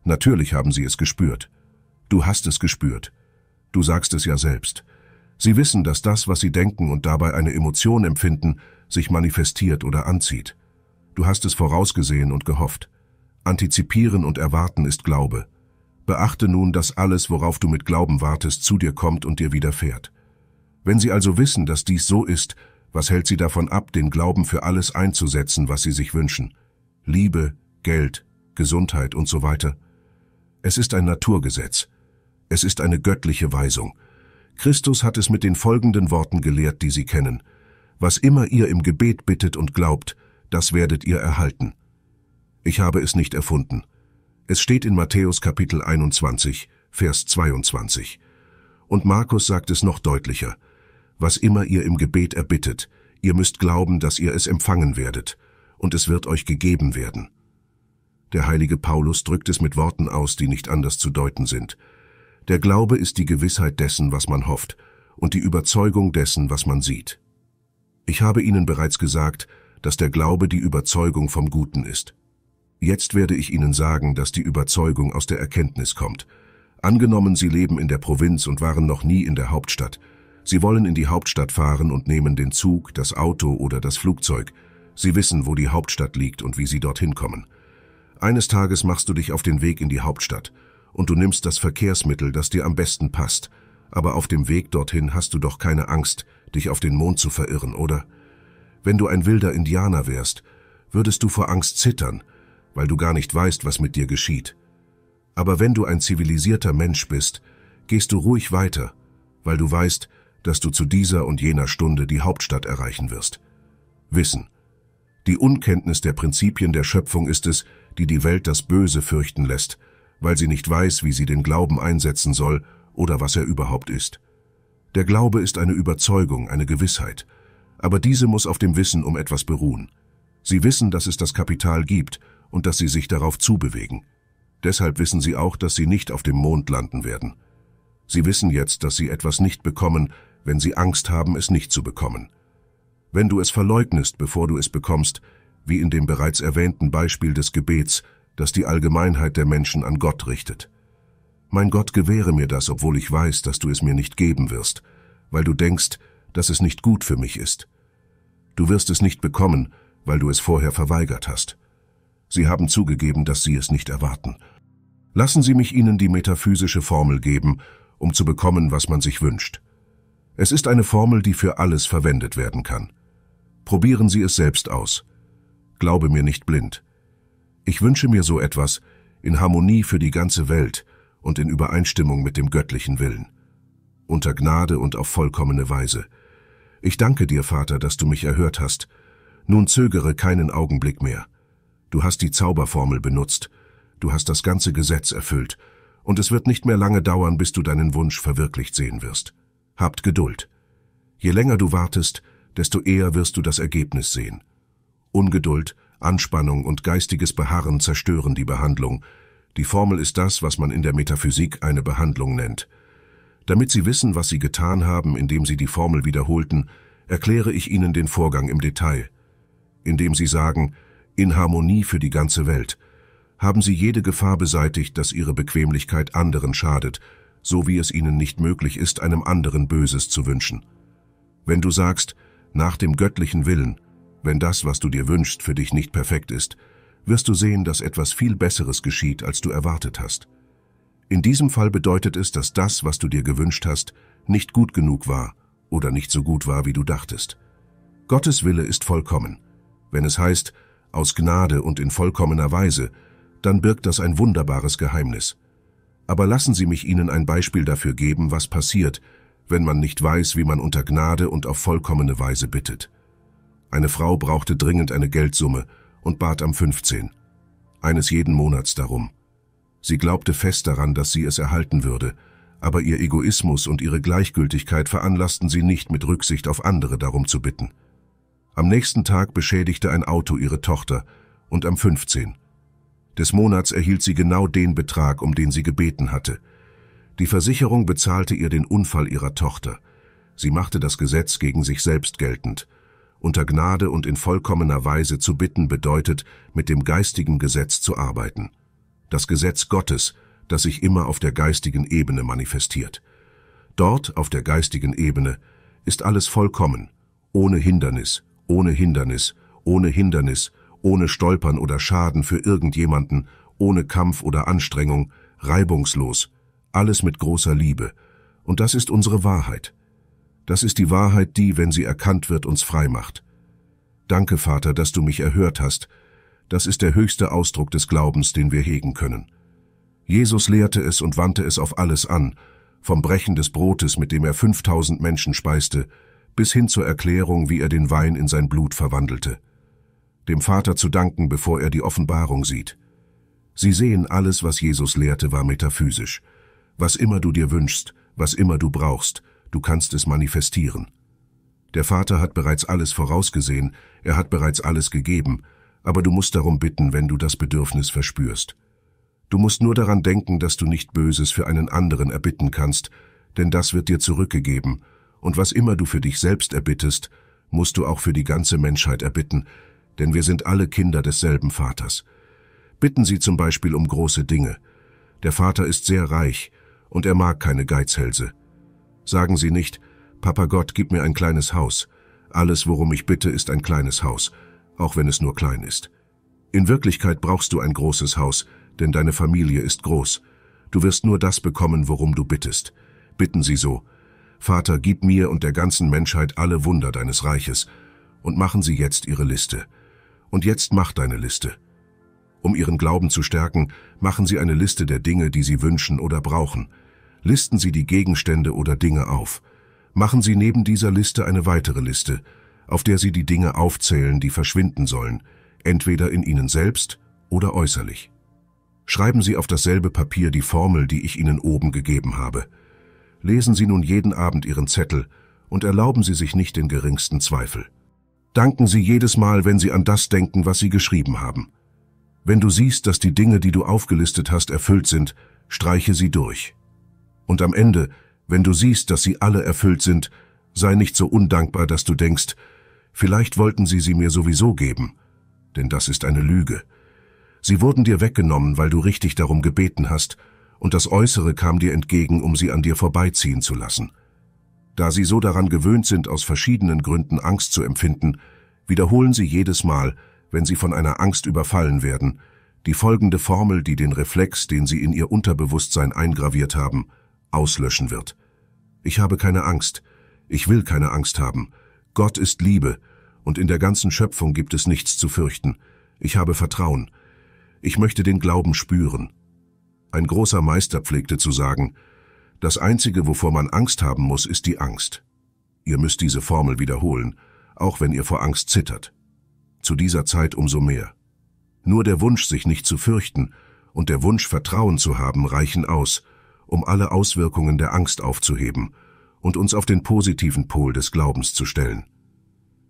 Natürlich haben sie es gespürt. Du hast es gespürt. Du sagst es ja selbst. Sie wissen, dass das, was sie denken und dabei eine Emotion empfinden, sich manifestiert oder anzieht. Du hast es vorausgesehen und gehofft. Antizipieren und Erwarten ist Glaube. Beachte nun, dass alles, worauf du mit Glauben wartest, zu dir kommt und dir widerfährt. Wenn sie also wissen, dass dies so ist, was hält sie davon ab, den Glauben für alles einzusetzen, was sie sich wünschen? Liebe, Geld, Gesundheit und so weiter. Es ist ein Naturgesetz. Es ist eine göttliche Weisung. Christus hat es mit den folgenden Worten gelehrt, die sie kennen. Was immer ihr im Gebet bittet und glaubt, das werdet ihr erhalten. Ich habe es nicht erfunden. Es steht in Matthäus Kapitel 21, Vers 22. Und Markus sagt es noch deutlicher. Was immer ihr im Gebet erbittet, ihr müsst glauben, dass ihr es empfangen werdet, und es wird euch gegeben werden. Der heilige Paulus drückt es mit Worten aus, die nicht anders zu deuten sind. Der Glaube ist die Gewissheit dessen, was man hofft, und die Überzeugung dessen, was man sieht. Ich habe Ihnen bereits gesagt, dass der Glaube die Überzeugung vom Guten ist. Jetzt werde ich Ihnen sagen, dass die Überzeugung aus der Erkenntnis kommt. Angenommen, Sie leben in der Provinz und waren noch nie in der Hauptstadt. Sie wollen in die Hauptstadt fahren und nehmen den Zug, das Auto oder das Flugzeug. Sie wissen, wo die Hauptstadt liegt und wie Sie dorthin kommen. Eines Tages machst du dich auf den Weg in die Hauptstadt und du nimmst das Verkehrsmittel, das dir am besten passt. Aber auf dem Weg dorthin hast du doch keine Angst, dich auf den Mond zu verirren, oder? Wenn du ein wilder Indianer wärst, würdest du vor Angst zittern, weil du gar nicht weißt, was mit dir geschieht. Aber wenn du ein zivilisierter Mensch bist, gehst du ruhig weiter, weil du weißt, dass du zu dieser und jener Stunde die Hauptstadt erreichen wirst. Wissen. Die Unkenntnis der Prinzipien der Schöpfung ist es, die die Welt das Böse fürchten lässt, weil sie nicht weiß, wie sie den Glauben einsetzen soll oder was er überhaupt ist. Der Glaube ist eine Überzeugung, eine Gewissheit. Aber diese muss auf dem Wissen um etwas beruhen. Sie wissen, dass es das Kapital gibt und dass sie sich darauf zubewegen. Deshalb wissen sie auch, dass sie nicht auf dem Mond landen werden. Sie wissen jetzt, dass sie etwas nicht bekommen, wenn sie Angst haben, es nicht zu bekommen. Wenn du es verleugnest, bevor du es bekommst, wie in dem bereits erwähnten Beispiel des Gebets, das die Allgemeinheit der Menschen an Gott richtet. Mein Gott gewähre mir das, obwohl ich weiß, dass du es mir nicht geben wirst, weil du denkst, dass es nicht gut für mich ist. Du wirst es nicht bekommen, weil du es vorher verweigert hast. Sie haben zugegeben, dass Sie es nicht erwarten. Lassen Sie mich Ihnen die metaphysische Formel geben, um zu bekommen, was man sich wünscht. Es ist eine Formel, die für alles verwendet werden kann. Probieren Sie es selbst aus. Glaube mir nicht blind. Ich wünsche mir so etwas in Harmonie für die ganze Welt und in Übereinstimmung mit dem göttlichen Willen. Unter Gnade und auf vollkommene Weise. Ich danke dir, Vater, dass du mich erhört hast. Nun zögere keinen Augenblick mehr. Du hast die Zauberformel benutzt, du hast das ganze Gesetz erfüllt, und es wird nicht mehr lange dauern, bis du deinen Wunsch verwirklicht sehen wirst. Habt Geduld. Je länger du wartest, desto eher wirst du das Ergebnis sehen. Ungeduld, Anspannung und geistiges Beharren zerstören die Behandlung. Die Formel ist das, was man in der Metaphysik eine Behandlung nennt. Damit Sie wissen, was Sie getan haben, indem Sie die Formel wiederholten, erkläre ich Ihnen den Vorgang im Detail. Indem Sie sagen, in Harmonie für die ganze Welt, haben sie jede Gefahr beseitigt, dass ihre Bequemlichkeit anderen schadet, so wie es ihnen nicht möglich ist, einem anderen Böses zu wünschen. Wenn du sagst, nach dem göttlichen Willen, wenn das, was du dir wünschst, für dich nicht perfekt ist, wirst du sehen, dass etwas viel Besseres geschieht, als du erwartet hast. In diesem Fall bedeutet es, dass das, was du dir gewünscht hast, nicht gut genug war oder nicht so gut war, wie du dachtest. Gottes Wille ist vollkommen. Wenn es heißt, aus Gnade und in vollkommener Weise, dann birgt das ein wunderbares Geheimnis. Aber lassen Sie mich Ihnen ein Beispiel dafür geben, was passiert, wenn man nicht weiß, wie man unter Gnade und auf vollkommene Weise bittet. Eine Frau brauchte dringend eine Geldsumme und bat am 15. eines jeden Monats darum. Sie glaubte fest daran, dass sie es erhalten würde, aber ihr Egoismus und ihre Gleichgültigkeit veranlassten sie nicht, mit Rücksicht auf andere darum zu bitten. Am nächsten Tag beschädigte ein Auto ihre Tochter und am 15. des Monats erhielt sie genau den Betrag, um den sie gebeten hatte. Die Versicherung bezahlte ihr den Unfall ihrer Tochter. Sie machte das Gesetz gegen sich selbst geltend. Unter Gnade und in vollkommener Weise zu bitten bedeutet, mit dem geistigen Gesetz zu arbeiten. Das Gesetz Gottes, das sich immer auf der geistigen Ebene manifestiert. Dort, auf der geistigen Ebene, ist alles vollkommen, ohne Hindernis, ohne Hindernis, ohne Hindernis, ohne Stolpern oder Schaden für irgendjemanden, ohne Kampf oder Anstrengung, reibungslos, alles mit großer Liebe. Und das ist unsere Wahrheit. Das ist die Wahrheit, die, wenn sie erkannt wird, uns frei macht. Danke, Vater, dass du mich erhört hast. Das ist der höchste Ausdruck des Glaubens, den wir hegen können. Jesus lehrte es und wandte es auf alles an, vom Brechen des Brotes, mit dem er 5000 Menschen speiste, bis hin zur Erklärung, wie er den Wein in sein Blut verwandelte. Dem Vater zu danken, bevor er die Offenbarung sieht. Sie sehen, alles, was Jesus lehrte, war metaphysisch. Was immer du dir wünschst, was immer du brauchst, du kannst es manifestieren. Der Vater hat bereits alles vorausgesehen, er hat bereits alles gegeben, aber du musst darum bitten, wenn du das Bedürfnis verspürst. Du musst nur daran denken, dass du nicht Böses für einen anderen erbitten kannst, denn das wird dir zurückgegeben, und was immer du für dich selbst erbittest, musst du auch für die ganze Menschheit erbitten, denn wir sind alle Kinder desselben Vaters. Bitten Sie zum Beispiel um große Dinge. Der Vater ist sehr reich und er mag keine Geizhälse. Sagen Sie nicht, Papa Gott, gib mir ein kleines Haus. Alles, worum ich bitte, ist ein kleines Haus, auch wenn es nur klein ist. In Wirklichkeit brauchst du ein großes Haus, denn deine Familie ist groß. Du wirst nur das bekommen, worum du bittest. Bitten Sie so, Vater, gib mir und der ganzen Menschheit alle Wunder deines Reiches, und machen sie jetzt ihre Liste. Und jetzt mach deine Liste. Um ihren Glauben zu stärken, machen sie eine Liste der Dinge, die sie wünschen oder brauchen. Listen sie die Gegenstände oder Dinge auf. Machen sie neben dieser Liste eine weitere Liste, auf der sie die Dinge aufzählen, die verschwinden sollen, entweder in ihnen selbst oder äußerlich. Schreiben Sie auf dasselbe Papier die Formel, die ich Ihnen oben gegeben habe lesen Sie nun jeden Abend Ihren Zettel und erlauben Sie sich nicht den geringsten Zweifel. Danken Sie jedes Mal, wenn Sie an das denken, was Sie geschrieben haben. Wenn du siehst, dass die Dinge, die du aufgelistet hast, erfüllt sind, streiche sie durch. Und am Ende, wenn du siehst, dass sie alle erfüllt sind, sei nicht so undankbar, dass du denkst, vielleicht wollten sie sie mir sowieso geben, denn das ist eine Lüge. Sie wurden dir weggenommen, weil du richtig darum gebeten hast, und das Äußere kam dir entgegen, um sie an dir vorbeiziehen zu lassen. Da sie so daran gewöhnt sind, aus verschiedenen Gründen Angst zu empfinden, wiederholen sie jedes Mal, wenn sie von einer Angst überfallen werden, die folgende Formel, die den Reflex, den sie in ihr Unterbewusstsein eingraviert haben, auslöschen wird. Ich habe keine Angst. Ich will keine Angst haben. Gott ist Liebe und in der ganzen Schöpfung gibt es nichts zu fürchten. Ich habe Vertrauen. Ich möchte den Glauben spüren. Ein großer Meister pflegte zu sagen, das Einzige, wovor man Angst haben muss, ist die Angst. Ihr müsst diese Formel wiederholen, auch wenn ihr vor Angst zittert. Zu dieser Zeit umso mehr. Nur der Wunsch, sich nicht zu fürchten und der Wunsch, Vertrauen zu haben, reichen aus, um alle Auswirkungen der Angst aufzuheben und uns auf den positiven Pol des Glaubens zu stellen.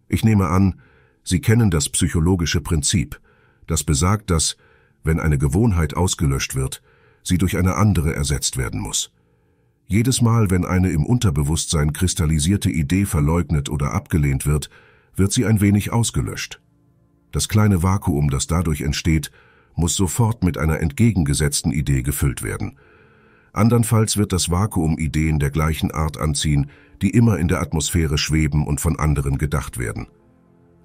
Ich nehme an, Sie kennen das psychologische Prinzip, das besagt, dass, wenn eine Gewohnheit ausgelöscht wird, sie durch eine andere ersetzt werden muss. Jedes Mal, wenn eine im Unterbewusstsein kristallisierte Idee verleugnet oder abgelehnt wird, wird sie ein wenig ausgelöscht. Das kleine Vakuum, das dadurch entsteht, muss sofort mit einer entgegengesetzten Idee gefüllt werden. Andernfalls wird das Vakuum Ideen der gleichen Art anziehen, die immer in der Atmosphäre schweben und von anderen gedacht werden.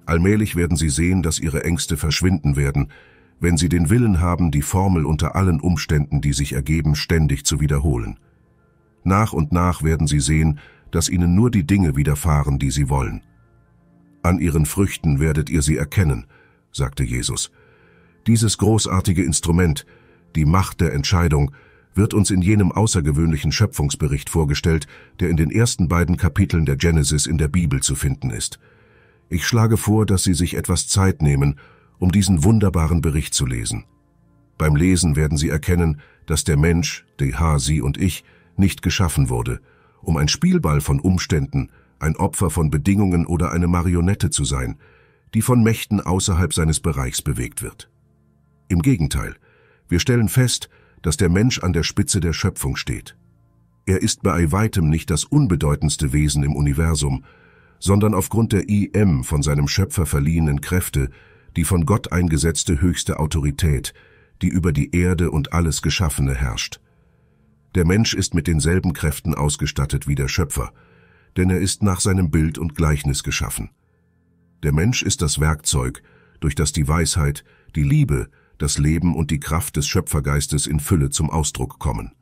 Allmählich werden sie sehen, dass ihre Ängste verschwinden werden, wenn sie den Willen haben, die Formel unter allen Umständen, die sich ergeben, ständig zu wiederholen. Nach und nach werden sie sehen, dass ihnen nur die Dinge widerfahren, die sie wollen. An ihren Früchten werdet ihr sie erkennen, sagte Jesus. Dieses großartige Instrument, die Macht der Entscheidung, wird uns in jenem außergewöhnlichen Schöpfungsbericht vorgestellt, der in den ersten beiden Kapiteln der Genesis in der Bibel zu finden ist. Ich schlage vor, dass Sie sich etwas Zeit nehmen, um diesen wunderbaren Bericht zu lesen. Beim Lesen werden Sie erkennen, dass der Mensch, DH, Sie und ich, nicht geschaffen wurde, um ein Spielball von Umständen, ein Opfer von Bedingungen oder eine Marionette zu sein, die von Mächten außerhalb seines Bereichs bewegt wird. Im Gegenteil, wir stellen fest, dass der Mensch an der Spitze der Schöpfung steht. Er ist bei weitem nicht das unbedeutendste Wesen im Universum, sondern aufgrund der IM von seinem Schöpfer verliehenen Kräfte die von Gott eingesetzte höchste Autorität, die über die Erde und alles Geschaffene herrscht. Der Mensch ist mit denselben Kräften ausgestattet wie der Schöpfer, denn er ist nach seinem Bild und Gleichnis geschaffen. Der Mensch ist das Werkzeug, durch das die Weisheit, die Liebe, das Leben und die Kraft des Schöpfergeistes in Fülle zum Ausdruck kommen.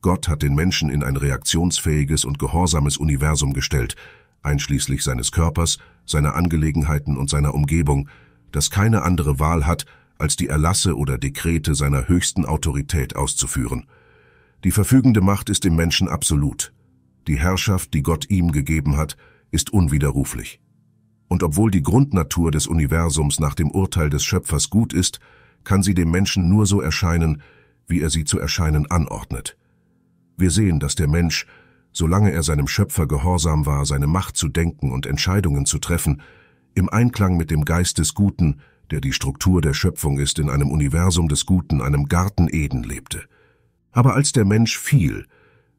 Gott hat den Menschen in ein reaktionsfähiges und gehorsames Universum gestellt, einschließlich seines Körpers, seiner Angelegenheiten und seiner Umgebung, das keine andere Wahl hat, als die Erlasse oder Dekrete seiner höchsten Autorität auszuführen. Die verfügende Macht ist im Menschen absolut. Die Herrschaft, die Gott ihm gegeben hat, ist unwiderruflich. Und obwohl die Grundnatur des Universums nach dem Urteil des Schöpfers gut ist, kann sie dem Menschen nur so erscheinen, wie er sie zu erscheinen anordnet. Wir sehen, dass der Mensch, solange er seinem Schöpfer gehorsam war, seine Macht zu denken und Entscheidungen zu treffen, im Einklang mit dem Geist des Guten, der die Struktur der Schöpfung ist, in einem Universum des Guten, einem Garten Eden lebte. Aber als der Mensch fiel,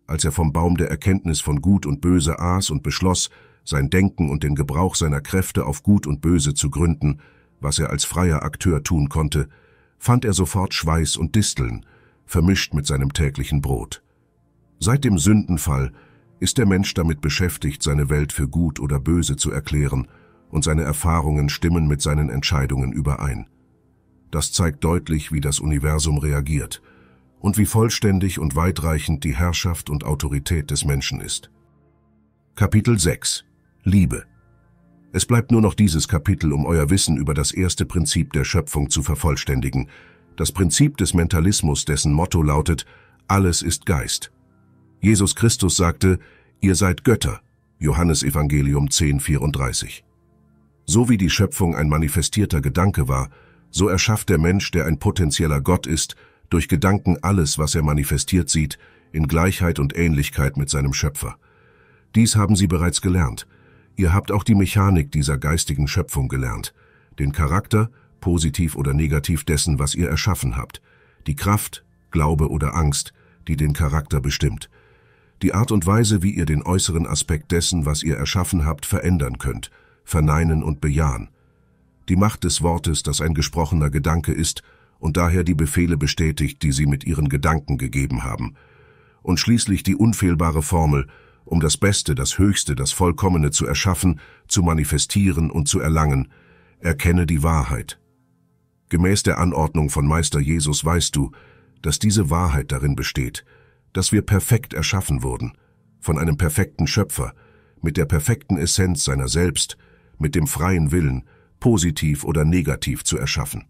als er vom Baum der Erkenntnis von Gut und Böse aß und beschloss, sein Denken und den Gebrauch seiner Kräfte auf Gut und Böse zu gründen, was er als freier Akteur tun konnte, fand er sofort Schweiß und Disteln, vermischt mit seinem täglichen Brot. Seit dem Sündenfall ist der Mensch damit beschäftigt, seine Welt für gut oder böse zu erklären und seine Erfahrungen stimmen mit seinen Entscheidungen überein. Das zeigt deutlich, wie das Universum reagiert und wie vollständig und weitreichend die Herrschaft und Autorität des Menschen ist. Kapitel 6 Liebe Es bleibt nur noch dieses Kapitel, um euer Wissen über das erste Prinzip der Schöpfung zu vervollständigen, das Prinzip des Mentalismus, dessen Motto lautet, alles ist Geist. Jesus Christus sagte, ihr seid Götter, Johannes Evangelium 10, 34. So wie die Schöpfung ein manifestierter Gedanke war, so erschafft der Mensch, der ein potenzieller Gott ist, durch Gedanken alles, was er manifestiert sieht, in Gleichheit und Ähnlichkeit mit seinem Schöpfer. Dies haben Sie bereits gelernt. Ihr habt auch die Mechanik dieser geistigen Schöpfung gelernt, den Charakter, positiv oder negativ dessen, was ihr erschaffen habt, die Kraft, Glaube oder Angst, die den Charakter bestimmt, die Art und Weise, wie ihr den äußeren Aspekt dessen, was ihr erschaffen habt, verändern könnt, Verneinen und Bejahen. Die Macht des Wortes, das ein gesprochener Gedanke ist und daher die Befehle bestätigt, die sie mit ihren Gedanken gegeben haben. Und schließlich die unfehlbare Formel, um das Beste, das Höchste, das Vollkommene zu erschaffen, zu manifestieren und zu erlangen. Erkenne die Wahrheit. Gemäß der Anordnung von Meister Jesus weißt du, dass diese Wahrheit darin besteht, dass wir perfekt erschaffen wurden, von einem perfekten Schöpfer, mit der perfekten Essenz seiner selbst, mit dem freien Willen, positiv oder negativ zu erschaffen.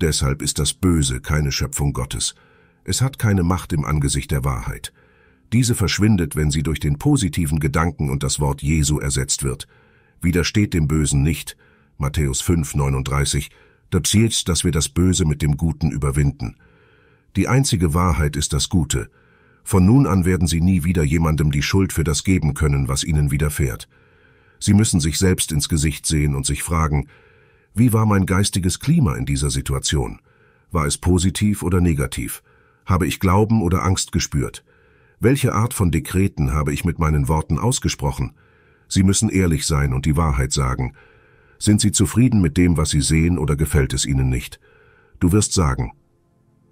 Deshalb ist das Böse keine Schöpfung Gottes. Es hat keine Macht im Angesicht der Wahrheit. Diese verschwindet, wenn sie durch den positiven Gedanken und das Wort Jesu ersetzt wird. Widersteht dem Bösen nicht, Matthäus 5, 39, da zielt, dass wir das Böse mit dem Guten überwinden. Die einzige Wahrheit ist das Gute. Von nun an werden sie nie wieder jemandem die Schuld für das geben können, was ihnen widerfährt. Sie müssen sich selbst ins Gesicht sehen und sich fragen, wie war mein geistiges Klima in dieser Situation? War es positiv oder negativ? Habe ich Glauben oder Angst gespürt? Welche Art von Dekreten habe ich mit meinen Worten ausgesprochen? Sie müssen ehrlich sein und die Wahrheit sagen. Sind Sie zufrieden mit dem, was Sie sehen, oder gefällt es Ihnen nicht? Du wirst sagen.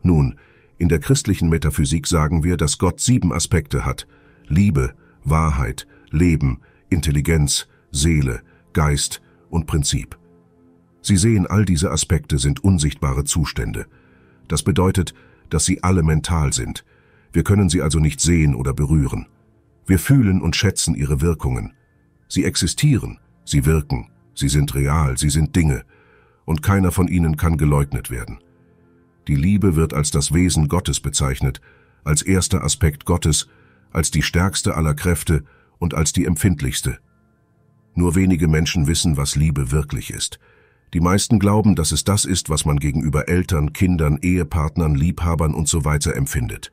Nun, in der christlichen Metaphysik sagen wir, dass Gott sieben Aspekte hat. Liebe, Wahrheit, Leben, Intelligenz, Seele, Geist und Prinzip. Sie sehen, all diese Aspekte sind unsichtbare Zustände. Das bedeutet, dass sie alle mental sind. Wir können sie also nicht sehen oder berühren. Wir fühlen und schätzen ihre Wirkungen. Sie existieren, sie wirken, sie sind real, sie sind Dinge, und keiner von ihnen kann geleugnet werden. Die Liebe wird als das Wesen Gottes bezeichnet, als erster Aspekt Gottes, als die stärkste aller Kräfte und als die empfindlichste. Nur wenige Menschen wissen, was Liebe wirklich ist. Die meisten glauben, dass es das ist, was man gegenüber Eltern, Kindern, Ehepartnern, Liebhabern und so weiter empfindet.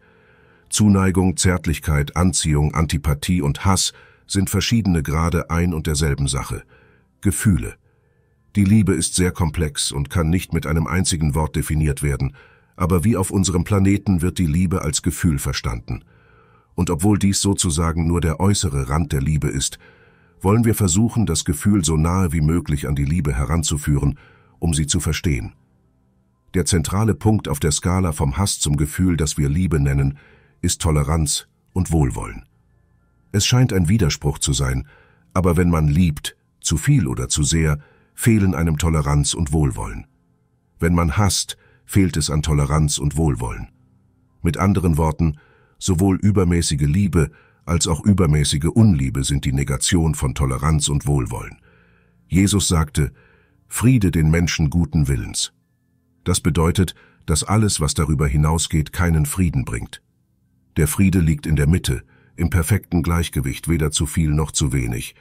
Zuneigung, Zärtlichkeit, Anziehung, Antipathie und Hass sind verschiedene Grade ein und derselben Sache. Gefühle. Die Liebe ist sehr komplex und kann nicht mit einem einzigen Wort definiert werden, aber wie auf unserem Planeten wird die Liebe als Gefühl verstanden. Und obwohl dies sozusagen nur der äußere Rand der Liebe ist, wollen wir versuchen, das Gefühl so nahe wie möglich an die Liebe heranzuführen, um sie zu verstehen. Der zentrale Punkt auf der Skala vom Hass zum Gefühl, das wir Liebe nennen, ist Toleranz und Wohlwollen. Es scheint ein Widerspruch zu sein, aber wenn man liebt, zu viel oder zu sehr, fehlen einem Toleranz und Wohlwollen. Wenn man hasst, fehlt es an Toleranz und Wohlwollen. Mit anderen Worten, sowohl übermäßige Liebe als auch übermäßige Unliebe sind die Negation von Toleranz und Wohlwollen. Jesus sagte, Friede den Menschen guten Willens. Das bedeutet, dass alles, was darüber hinausgeht, keinen Frieden bringt. Der Friede liegt in der Mitte, im perfekten Gleichgewicht, weder zu viel noch zu wenig.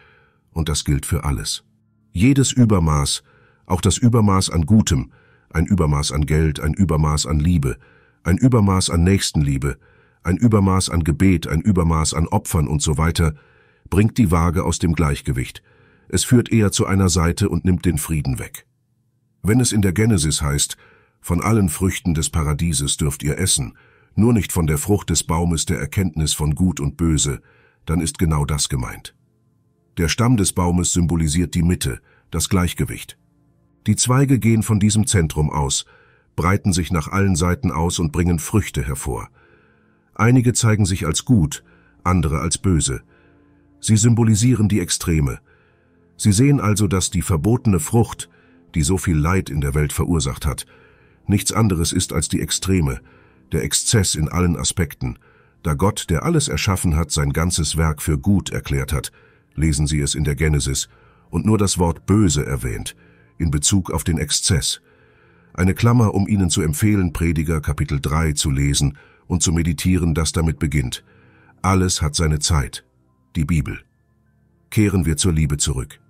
Und das gilt für alles. Jedes Übermaß, auch das Übermaß an Gutem, ein Übermaß an Geld, ein Übermaß an Liebe, ein Übermaß an Nächstenliebe, ein Übermaß an Gebet, ein Übermaß an Opfern und so weiter, bringt die Waage aus dem Gleichgewicht. Es führt eher zu einer Seite und nimmt den Frieden weg. Wenn es in der Genesis heißt, von allen Früchten des Paradieses dürft ihr essen, nur nicht von der Frucht des Baumes der Erkenntnis von Gut und Böse, dann ist genau das gemeint. Der Stamm des Baumes symbolisiert die Mitte, das Gleichgewicht. Die Zweige gehen von diesem Zentrum aus, breiten sich nach allen Seiten aus und bringen Früchte hervor – Einige zeigen sich als gut, andere als böse. Sie symbolisieren die Extreme. Sie sehen also, dass die verbotene Frucht, die so viel Leid in der Welt verursacht hat, nichts anderes ist als die Extreme, der Exzess in allen Aspekten. Da Gott, der alles erschaffen hat, sein ganzes Werk für gut erklärt hat, lesen Sie es in der Genesis, und nur das Wort böse erwähnt, in Bezug auf den Exzess. Eine Klammer, um Ihnen zu empfehlen, Prediger Kapitel 3 zu lesen und zu meditieren, das damit beginnt. Alles hat seine Zeit. Die Bibel. Kehren wir zur Liebe zurück.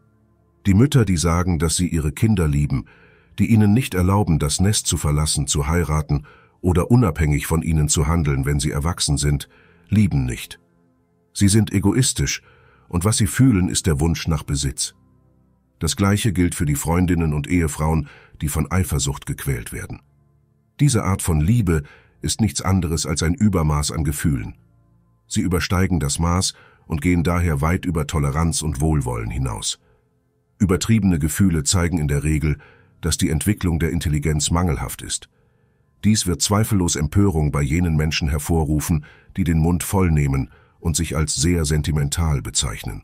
Die Mütter, die sagen, dass sie ihre Kinder lieben, die ihnen nicht erlauben, das Nest zu verlassen, zu heiraten oder unabhängig von ihnen zu handeln, wenn sie erwachsen sind, lieben nicht. Sie sind egoistisch und was sie fühlen, ist der Wunsch nach Besitz. Das Gleiche gilt für die Freundinnen und Ehefrauen, die von Eifersucht gequält werden. Diese Art von Liebe ist nichts anderes als ein Übermaß an Gefühlen. Sie übersteigen das Maß und gehen daher weit über Toleranz und Wohlwollen hinaus. Übertriebene Gefühle zeigen in der Regel, dass die Entwicklung der Intelligenz mangelhaft ist. Dies wird zweifellos Empörung bei jenen Menschen hervorrufen, die den Mund vollnehmen und sich als sehr sentimental bezeichnen.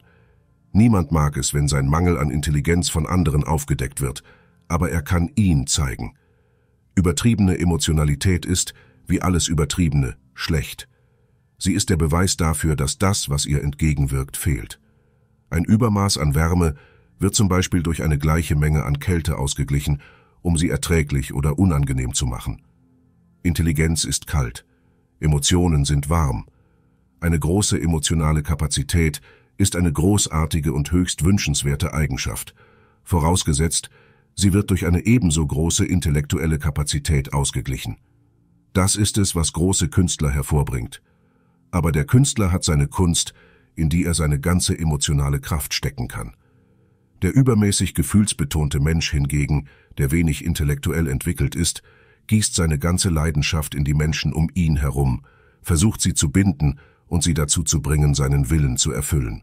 Niemand mag es, wenn sein Mangel an Intelligenz von anderen aufgedeckt wird, aber er kann ihn zeigen. Übertriebene Emotionalität ist, wie alles Übertriebene, schlecht. Sie ist der Beweis dafür, dass das, was ihr entgegenwirkt, fehlt. Ein Übermaß an Wärme wird zum Beispiel durch eine gleiche Menge an Kälte ausgeglichen, um sie erträglich oder unangenehm zu machen. Intelligenz ist kalt, Emotionen sind warm. Eine große emotionale Kapazität ist eine großartige und höchst wünschenswerte Eigenschaft, vorausgesetzt, sie wird durch eine ebenso große intellektuelle Kapazität ausgeglichen. Das ist es, was große Künstler hervorbringt. Aber der Künstler hat seine Kunst, in die er seine ganze emotionale Kraft stecken kann. Der übermäßig gefühlsbetonte Mensch hingegen, der wenig intellektuell entwickelt ist, gießt seine ganze Leidenschaft in die Menschen um ihn herum, versucht sie zu binden und sie dazu zu bringen, seinen Willen zu erfüllen.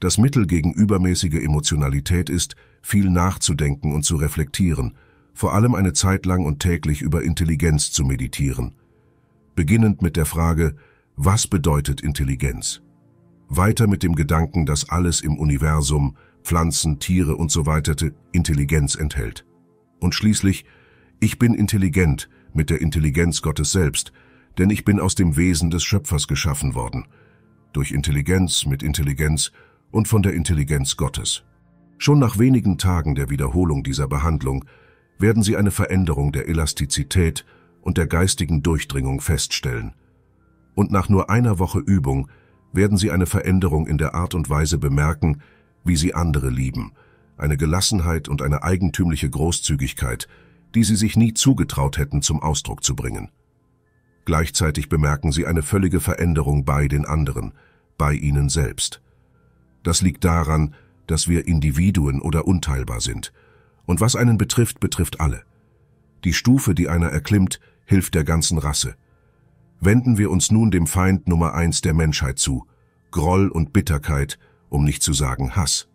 Das Mittel gegen übermäßige Emotionalität ist, viel nachzudenken und zu reflektieren, vor allem eine Zeit lang und täglich über Intelligenz zu meditieren, beginnend mit der Frage, was bedeutet Intelligenz? Weiter mit dem Gedanken, dass alles im Universum, Pflanzen, Tiere und so weiter Intelligenz enthält. Und schließlich, ich bin intelligent mit der Intelligenz Gottes selbst, denn ich bin aus dem Wesen des Schöpfers geschaffen worden. Durch Intelligenz, mit Intelligenz und von der Intelligenz Gottes. Schon nach wenigen Tagen der Wiederholung dieser Behandlung werden Sie eine Veränderung der Elastizität und der geistigen Durchdringung feststellen. Und nach nur einer Woche Übung werden Sie eine Veränderung in der Art und Weise bemerken, wie Sie andere lieben, eine Gelassenheit und eine eigentümliche Großzügigkeit, die Sie sich nie zugetraut hätten zum Ausdruck zu bringen. Gleichzeitig bemerken Sie eine völlige Veränderung bei den anderen, bei Ihnen selbst. Das liegt daran, dass wir Individuen oder unteilbar sind – und was einen betrifft, betrifft alle. Die Stufe, die einer erklimmt, hilft der ganzen Rasse. Wenden wir uns nun dem Feind Nummer eins der Menschheit zu, Groll und Bitterkeit, um nicht zu sagen Hass.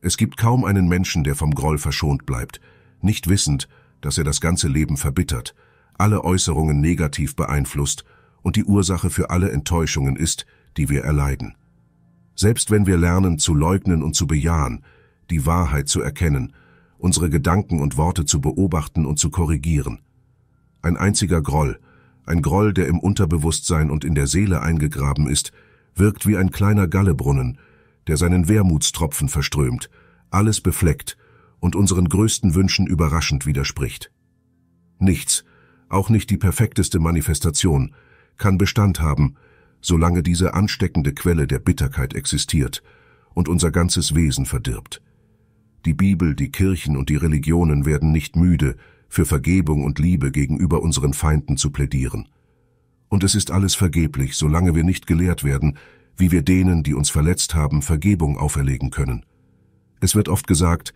Es gibt kaum einen Menschen, der vom Groll verschont bleibt, nicht wissend, dass er das ganze Leben verbittert, alle Äußerungen negativ beeinflusst und die Ursache für alle Enttäuschungen ist, die wir erleiden. Selbst wenn wir lernen zu leugnen und zu bejahen, die Wahrheit zu erkennen unsere Gedanken und Worte zu beobachten und zu korrigieren. Ein einziger Groll, ein Groll, der im Unterbewusstsein und in der Seele eingegraben ist, wirkt wie ein kleiner Gallebrunnen, der seinen Wermutstropfen verströmt, alles befleckt und unseren größten Wünschen überraschend widerspricht. Nichts, auch nicht die perfekteste Manifestation, kann Bestand haben, solange diese ansteckende Quelle der Bitterkeit existiert und unser ganzes Wesen verdirbt. Die Bibel, die Kirchen und die Religionen werden nicht müde, für Vergebung und Liebe gegenüber unseren Feinden zu plädieren. Und es ist alles vergeblich, solange wir nicht gelehrt werden, wie wir denen, die uns verletzt haben, Vergebung auferlegen können. Es wird oft gesagt,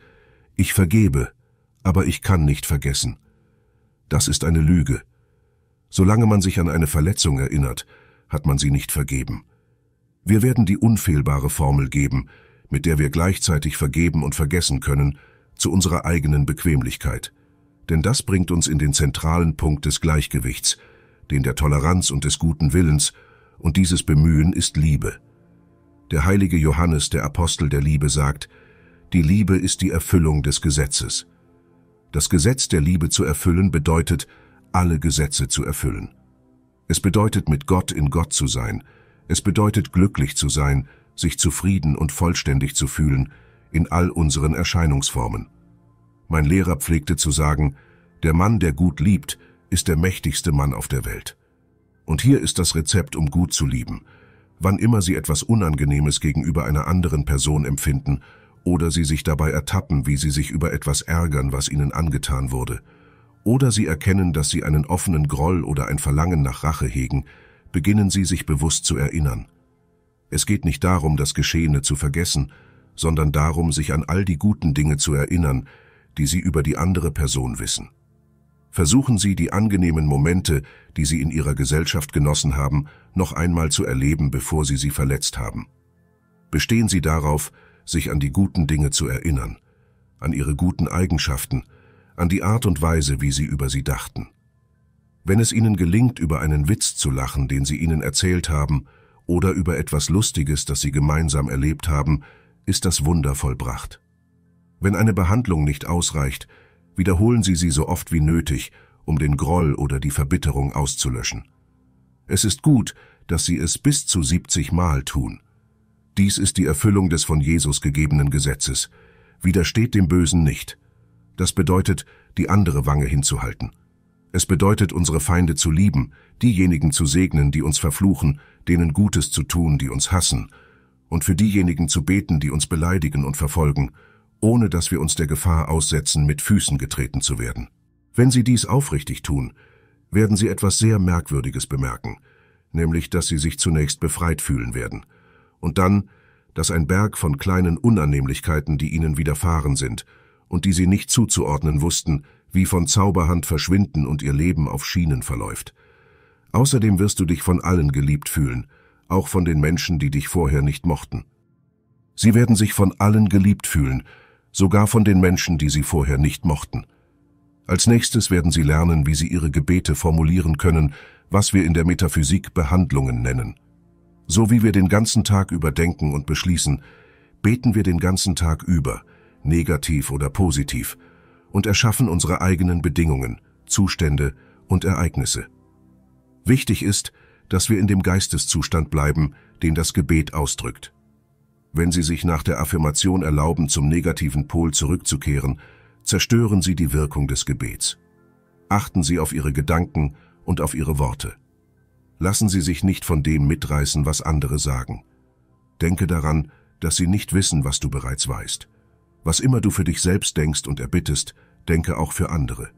ich vergebe, aber ich kann nicht vergessen. Das ist eine Lüge. Solange man sich an eine Verletzung erinnert, hat man sie nicht vergeben. Wir werden die unfehlbare Formel geben, mit der wir gleichzeitig vergeben und vergessen können, zu unserer eigenen Bequemlichkeit. Denn das bringt uns in den zentralen Punkt des Gleichgewichts, den der Toleranz und des guten Willens, und dieses Bemühen ist Liebe. Der heilige Johannes, der Apostel der Liebe, sagt, die Liebe ist die Erfüllung des Gesetzes. Das Gesetz der Liebe zu erfüllen bedeutet, alle Gesetze zu erfüllen. Es bedeutet, mit Gott in Gott zu sein. Es bedeutet, glücklich zu sein, sich zufrieden und vollständig zu fühlen in all unseren Erscheinungsformen. Mein Lehrer pflegte zu sagen, der Mann, der gut liebt, ist der mächtigste Mann auf der Welt. Und hier ist das Rezept, um gut zu lieben. Wann immer Sie etwas Unangenehmes gegenüber einer anderen Person empfinden oder Sie sich dabei ertappen, wie Sie sich über etwas ärgern, was Ihnen angetan wurde, oder Sie erkennen, dass Sie einen offenen Groll oder ein Verlangen nach Rache hegen, beginnen Sie sich bewusst zu erinnern. Es geht nicht darum, das Geschehene zu vergessen, sondern darum, sich an all die guten Dinge zu erinnern, die Sie über die andere Person wissen. Versuchen Sie, die angenehmen Momente, die Sie in Ihrer Gesellschaft genossen haben, noch einmal zu erleben, bevor Sie sie verletzt haben. Bestehen Sie darauf, sich an die guten Dinge zu erinnern, an Ihre guten Eigenschaften, an die Art und Weise, wie Sie über sie dachten. Wenn es Ihnen gelingt, über einen Witz zu lachen, den Sie ihnen erzählt haben, oder über etwas Lustiges, das sie gemeinsam erlebt haben, ist das Wunder vollbracht. Wenn eine Behandlung nicht ausreicht, wiederholen Sie sie so oft wie nötig, um den Groll oder die Verbitterung auszulöschen. Es ist gut, dass Sie es bis zu 70 Mal tun. Dies ist die Erfüllung des von Jesus gegebenen Gesetzes. Widersteht dem Bösen nicht. Das bedeutet, die andere Wange hinzuhalten. Es bedeutet, unsere Feinde zu lieben, diejenigen zu segnen, die uns verfluchen, denen Gutes zu tun, die uns hassen, und für diejenigen zu beten, die uns beleidigen und verfolgen, ohne dass wir uns der Gefahr aussetzen, mit Füßen getreten zu werden. Wenn sie dies aufrichtig tun, werden sie etwas sehr Merkwürdiges bemerken, nämlich dass sie sich zunächst befreit fühlen werden, und dann, dass ein Berg von kleinen Unannehmlichkeiten, die ihnen widerfahren sind und die sie nicht zuzuordnen wussten, wie von Zauberhand verschwinden und ihr Leben auf Schienen verläuft. Außerdem wirst du dich von allen geliebt fühlen, auch von den Menschen, die dich vorher nicht mochten. Sie werden sich von allen geliebt fühlen, sogar von den Menschen, die sie vorher nicht mochten. Als nächstes werden sie lernen, wie sie ihre Gebete formulieren können, was wir in der Metaphysik Behandlungen nennen. So wie wir den ganzen Tag überdenken und beschließen, beten wir den ganzen Tag über, negativ oder positiv, und erschaffen unsere eigenen Bedingungen, Zustände und Ereignisse. Wichtig ist, dass wir in dem Geisteszustand bleiben, den das Gebet ausdrückt. Wenn Sie sich nach der Affirmation erlauben, zum negativen Pol zurückzukehren, zerstören Sie die Wirkung des Gebets. Achten Sie auf Ihre Gedanken und auf Ihre Worte. Lassen Sie sich nicht von dem mitreißen, was andere sagen. Denke daran, dass sie nicht wissen, was du bereits weißt. Was immer du für dich selbst denkst und erbittest, denke auch für andere.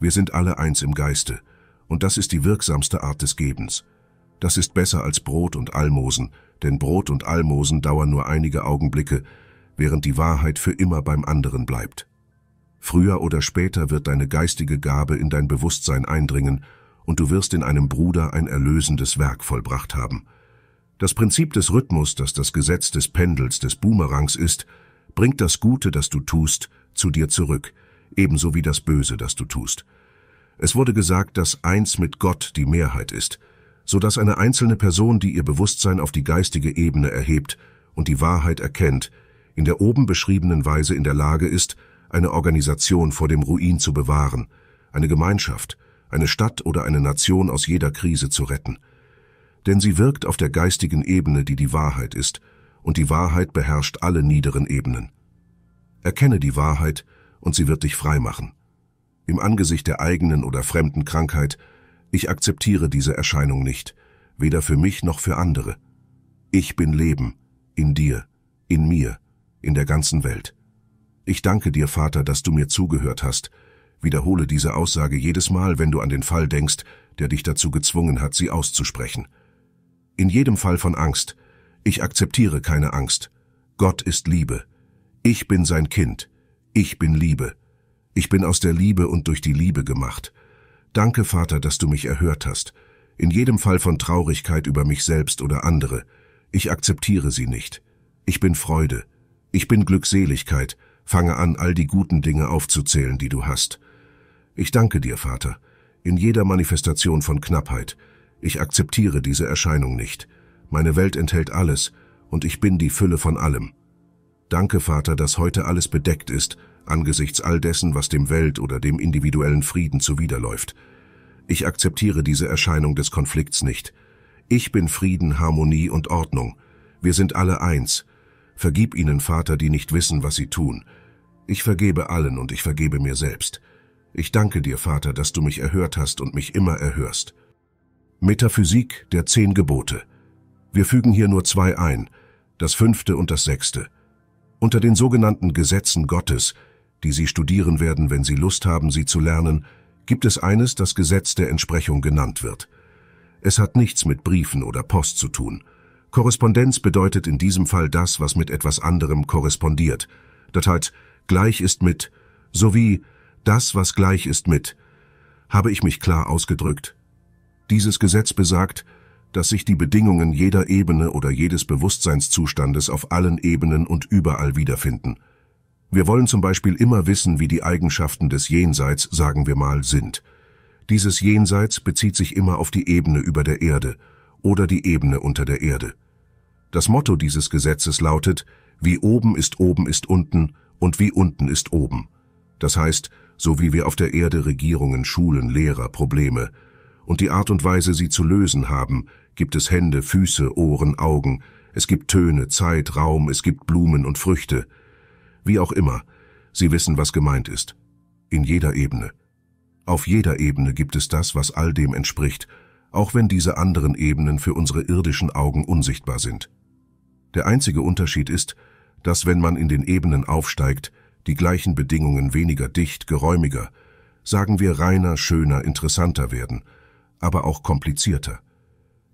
Wir sind alle eins im Geiste, und das ist die wirksamste Art des Gebens. Das ist besser als Brot und Almosen, denn Brot und Almosen dauern nur einige Augenblicke, während die Wahrheit für immer beim anderen bleibt. Früher oder später wird deine geistige Gabe in dein Bewusstsein eindringen und du wirst in einem Bruder ein erlösendes Werk vollbracht haben. Das Prinzip des Rhythmus, das das Gesetz des Pendels, des Boomerangs ist, bringt das Gute, das du tust, zu dir zurück, ebenso wie das Böse, das du tust. Es wurde gesagt, dass eins mit Gott die Mehrheit ist, so dass eine einzelne Person, die ihr Bewusstsein auf die geistige Ebene erhebt und die Wahrheit erkennt, in der oben beschriebenen Weise in der Lage ist, eine Organisation vor dem Ruin zu bewahren, eine Gemeinschaft, eine Stadt oder eine Nation aus jeder Krise zu retten. Denn sie wirkt auf der geistigen Ebene, die die Wahrheit ist, und die Wahrheit beherrscht alle niederen Ebenen. Erkenne die Wahrheit, und sie wird dich freimachen. machen im Angesicht der eigenen oder fremden Krankheit, ich akzeptiere diese Erscheinung nicht, weder für mich noch für andere. Ich bin Leben, in dir, in mir, in der ganzen Welt. Ich danke dir, Vater, dass du mir zugehört hast. Wiederhole diese Aussage jedes Mal, wenn du an den Fall denkst, der dich dazu gezwungen hat, sie auszusprechen. In jedem Fall von Angst. Ich akzeptiere keine Angst. Gott ist Liebe. Ich bin sein Kind. Ich bin Liebe. Ich bin aus der Liebe und durch die Liebe gemacht. Danke, Vater, dass du mich erhört hast. In jedem Fall von Traurigkeit über mich selbst oder andere. Ich akzeptiere sie nicht. Ich bin Freude. Ich bin Glückseligkeit. Fange an, all die guten Dinge aufzuzählen, die du hast. Ich danke dir, Vater, in jeder Manifestation von Knappheit. Ich akzeptiere diese Erscheinung nicht. Meine Welt enthält alles, und ich bin die Fülle von allem. Danke, Vater, dass heute alles bedeckt ist angesichts all dessen, was dem Welt- oder dem individuellen Frieden zuwiderläuft. Ich akzeptiere diese Erscheinung des Konflikts nicht. Ich bin Frieden, Harmonie und Ordnung. Wir sind alle eins. Vergib ihnen, Vater, die nicht wissen, was sie tun. Ich vergebe allen und ich vergebe mir selbst. Ich danke dir, Vater, dass du mich erhört hast und mich immer erhörst. Metaphysik der zehn Gebote. Wir fügen hier nur zwei ein, das fünfte und das sechste. Unter den sogenannten Gesetzen Gottes die Sie studieren werden, wenn Sie Lust haben, sie zu lernen, gibt es eines, das Gesetz der Entsprechung genannt wird. Es hat nichts mit Briefen oder Post zu tun. Korrespondenz bedeutet in diesem Fall das, was mit etwas anderem korrespondiert. Das heißt, gleich ist mit, sowie das, was gleich ist mit. Habe ich mich klar ausgedrückt? Dieses Gesetz besagt, dass sich die Bedingungen jeder Ebene oder jedes Bewusstseinszustandes auf allen Ebenen und überall wiederfinden – wir wollen zum Beispiel immer wissen, wie die Eigenschaften des Jenseits, sagen wir mal, sind. Dieses Jenseits bezieht sich immer auf die Ebene über der Erde oder die Ebene unter der Erde. Das Motto dieses Gesetzes lautet, wie oben ist oben ist unten und wie unten ist oben. Das heißt, so wie wir auf der Erde Regierungen, Schulen, Lehrer, Probleme und die Art und Weise, sie zu lösen haben, gibt es Hände, Füße, Ohren, Augen, es gibt Töne, Zeit, Raum, es gibt Blumen und Früchte, wie auch immer, Sie wissen, was gemeint ist. In jeder Ebene. Auf jeder Ebene gibt es das, was all dem entspricht, auch wenn diese anderen Ebenen für unsere irdischen Augen unsichtbar sind. Der einzige Unterschied ist, dass wenn man in den Ebenen aufsteigt, die gleichen Bedingungen weniger dicht, geräumiger, sagen wir reiner, schöner, interessanter werden, aber auch komplizierter.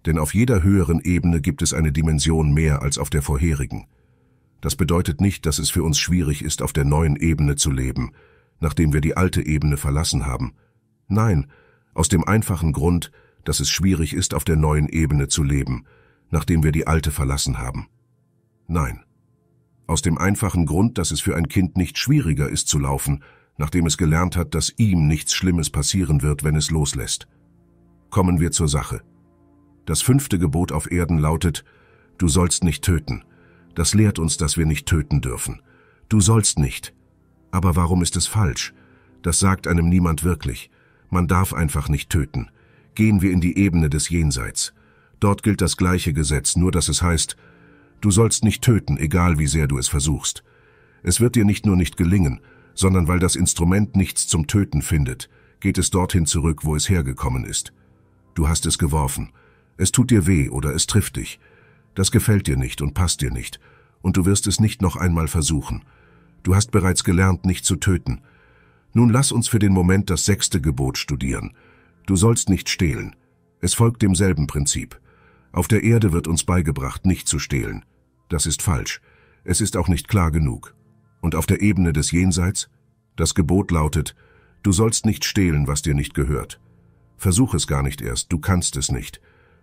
Denn auf jeder höheren Ebene gibt es eine Dimension mehr als auf der vorherigen – das bedeutet nicht, dass es für uns schwierig ist, auf der neuen Ebene zu leben, nachdem wir die alte Ebene verlassen haben. Nein, aus dem einfachen Grund, dass es schwierig ist, auf der neuen Ebene zu leben, nachdem wir die alte verlassen haben. Nein. Aus dem einfachen Grund, dass es für ein Kind nicht schwieriger ist zu laufen, nachdem es gelernt hat, dass ihm nichts Schlimmes passieren wird, wenn es loslässt. Kommen wir zur Sache. Das fünfte Gebot auf Erden lautet, du sollst nicht töten. Das lehrt uns, dass wir nicht töten dürfen. Du sollst nicht. Aber warum ist es falsch? Das sagt einem niemand wirklich. Man darf einfach nicht töten. Gehen wir in die Ebene des Jenseits. Dort gilt das gleiche Gesetz, nur dass es heißt, du sollst nicht töten, egal wie sehr du es versuchst. Es wird dir nicht nur nicht gelingen, sondern weil das Instrument nichts zum Töten findet, geht es dorthin zurück, wo es hergekommen ist. Du hast es geworfen. Es tut dir weh oder es trifft dich. Das gefällt dir nicht und passt dir nicht, und du wirst es nicht noch einmal versuchen. Du hast bereits gelernt, nicht zu töten. Nun lass uns für den Moment das sechste Gebot studieren. Du sollst nicht stehlen. Es folgt demselben Prinzip. Auf der Erde wird uns beigebracht, nicht zu stehlen. Das ist falsch. Es ist auch nicht klar genug. Und auf der Ebene des Jenseits? Das Gebot lautet, du sollst nicht stehlen, was dir nicht gehört. Versuch es gar nicht erst, du kannst es nicht.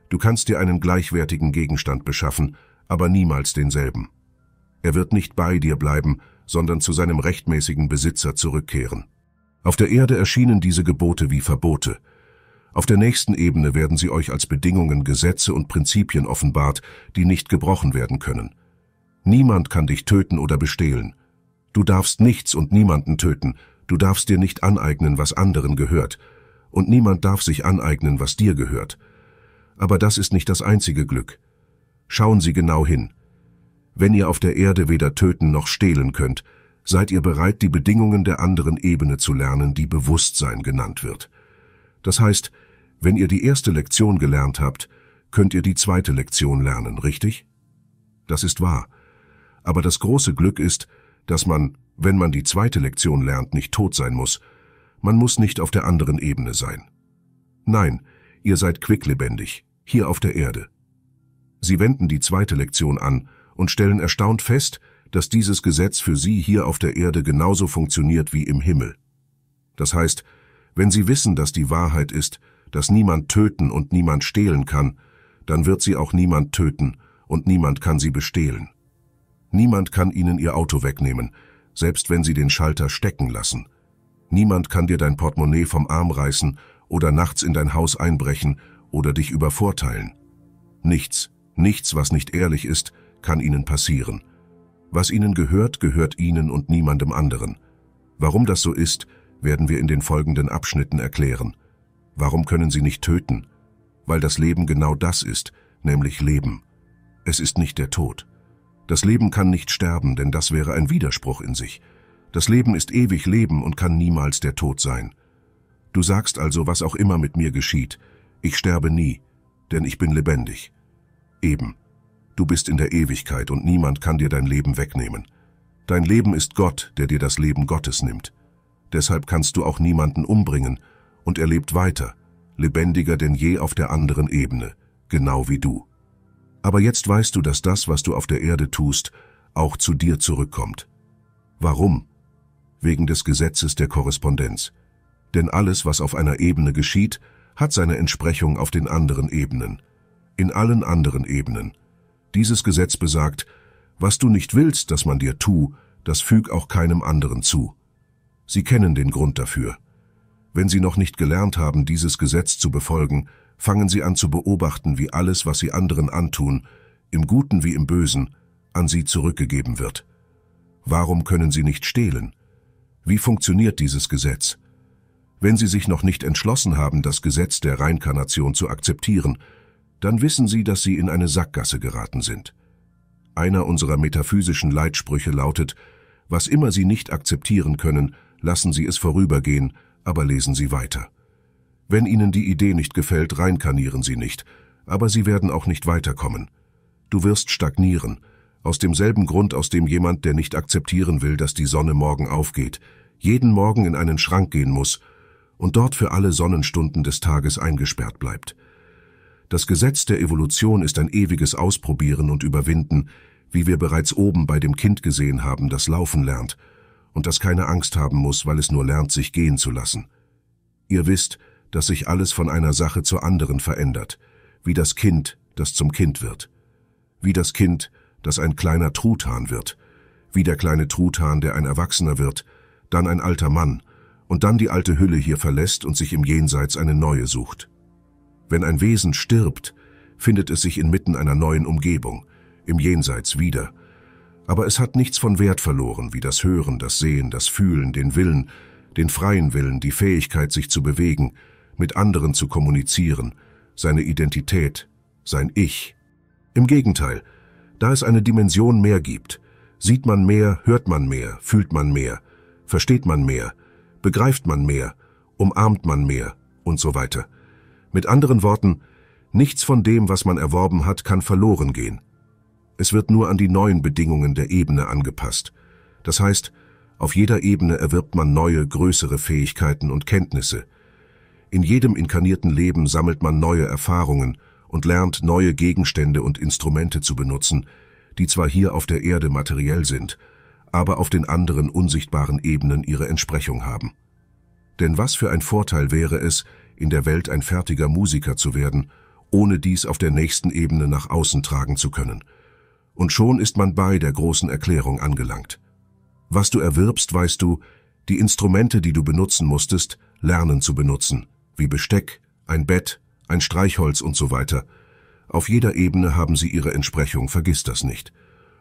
Du kannst dir einen gleichwertigen Gegenstand beschaffen, aber niemals denselben. Er wird nicht bei dir bleiben, sondern zu seinem rechtmäßigen Besitzer zurückkehren. Auf der Erde erschienen diese Gebote wie Verbote. Auf der nächsten Ebene werden sie euch als Bedingungen, Gesetze und Prinzipien offenbart, die nicht gebrochen werden können. Niemand kann dich töten oder bestehlen. Du darfst nichts und niemanden töten, du darfst dir nicht aneignen, was anderen gehört, und niemand darf sich aneignen, was dir gehört. Aber das ist nicht das einzige Glück. Schauen Sie genau hin. Wenn ihr auf der Erde weder töten noch stehlen könnt, seid ihr bereit, die Bedingungen der anderen Ebene zu lernen, die Bewusstsein genannt wird. Das heißt, wenn ihr die erste Lektion gelernt habt, könnt ihr die zweite Lektion lernen, richtig? Das ist wahr. Aber das große Glück ist, dass man, wenn man die zweite Lektion lernt, nicht tot sein muss. Man muss nicht auf der anderen Ebene sein. Nein, ihr seid quicklebendig hier auf der Erde. Sie wenden die zweite Lektion an und stellen erstaunt fest, dass dieses Gesetz für sie hier auf der Erde genauso funktioniert wie im Himmel. Das heißt, wenn sie wissen, dass die Wahrheit ist, dass niemand töten und niemand stehlen kann, dann wird sie auch niemand töten und niemand kann sie bestehlen. Niemand kann ihnen ihr Auto wegnehmen, selbst wenn sie den Schalter stecken lassen. Niemand kann dir dein Portemonnaie vom Arm reißen oder nachts in dein Haus einbrechen oder dich übervorteilen. Nichts, nichts, was nicht ehrlich ist, kann ihnen passieren. Was ihnen gehört, gehört ihnen und niemandem anderen. Warum das so ist, werden wir in den folgenden Abschnitten erklären. Warum können sie nicht töten? Weil das Leben genau das ist, nämlich Leben. Es ist nicht der Tod. Das Leben kann nicht sterben, denn das wäre ein Widerspruch in sich. Das Leben ist ewig Leben und kann niemals der Tod sein. Du sagst also, was auch immer mit mir geschieht, ich sterbe nie, denn ich bin lebendig. Eben, du bist in der Ewigkeit und niemand kann dir dein Leben wegnehmen. Dein Leben ist Gott, der dir das Leben Gottes nimmt. Deshalb kannst du auch niemanden umbringen, und er lebt weiter, lebendiger denn je auf der anderen Ebene, genau wie du. Aber jetzt weißt du, dass das, was du auf der Erde tust, auch zu dir zurückkommt. Warum? Wegen des Gesetzes der Korrespondenz. Denn alles, was auf einer Ebene geschieht, hat seine Entsprechung auf den anderen Ebenen, in allen anderen Ebenen. Dieses Gesetz besagt, was du nicht willst, dass man dir tu, das füg auch keinem anderen zu. Sie kennen den Grund dafür. Wenn sie noch nicht gelernt haben, dieses Gesetz zu befolgen, fangen sie an zu beobachten, wie alles, was sie anderen antun, im Guten wie im Bösen, an sie zurückgegeben wird. Warum können sie nicht stehlen? Wie funktioniert dieses Gesetz? Wenn Sie sich noch nicht entschlossen haben, das Gesetz der Reinkarnation zu akzeptieren, dann wissen Sie, dass Sie in eine Sackgasse geraten sind. Einer unserer metaphysischen Leitsprüche lautet, was immer Sie nicht akzeptieren können, lassen Sie es vorübergehen, aber lesen Sie weiter. Wenn Ihnen die Idee nicht gefällt, reinkarnieren Sie nicht, aber Sie werden auch nicht weiterkommen. Du wirst stagnieren, aus demselben Grund, aus dem jemand, der nicht akzeptieren will, dass die Sonne morgen aufgeht, jeden Morgen in einen Schrank gehen muss, und dort für alle Sonnenstunden des Tages eingesperrt bleibt. Das Gesetz der Evolution ist ein ewiges Ausprobieren und Überwinden, wie wir bereits oben bei dem Kind gesehen haben, das laufen lernt und das keine Angst haben muss, weil es nur lernt, sich gehen zu lassen. Ihr wisst, dass sich alles von einer Sache zur anderen verändert, wie das Kind, das zum Kind wird, wie das Kind, das ein kleiner Truthahn wird, wie der kleine Truthahn, der ein Erwachsener wird, dann ein alter Mann und dann die alte Hülle hier verlässt und sich im Jenseits eine neue sucht. Wenn ein Wesen stirbt, findet es sich inmitten einer neuen Umgebung, im Jenseits wieder. Aber es hat nichts von Wert verloren, wie das Hören, das Sehen, das Fühlen, den Willen, den freien Willen, die Fähigkeit, sich zu bewegen, mit anderen zu kommunizieren, seine Identität, sein Ich. Im Gegenteil, da es eine Dimension mehr gibt, sieht man mehr, hört man mehr, fühlt man mehr, versteht man mehr, begreift man mehr, umarmt man mehr und so weiter. Mit anderen Worten, nichts von dem, was man erworben hat, kann verloren gehen. Es wird nur an die neuen Bedingungen der Ebene angepasst. Das heißt, auf jeder Ebene erwirbt man neue, größere Fähigkeiten und Kenntnisse. In jedem inkarnierten Leben sammelt man neue Erfahrungen und lernt neue Gegenstände und Instrumente zu benutzen, die zwar hier auf der Erde materiell sind, aber auf den anderen unsichtbaren Ebenen ihre Entsprechung haben. Denn was für ein Vorteil wäre es, in der Welt ein fertiger Musiker zu werden, ohne dies auf der nächsten Ebene nach außen tragen zu können. Und schon ist man bei der großen Erklärung angelangt. Was du erwirbst, weißt du, die Instrumente, die du benutzen musstest, lernen zu benutzen, wie Besteck, ein Bett, ein Streichholz und so weiter. Auf jeder Ebene haben sie ihre Entsprechung, vergiss das nicht.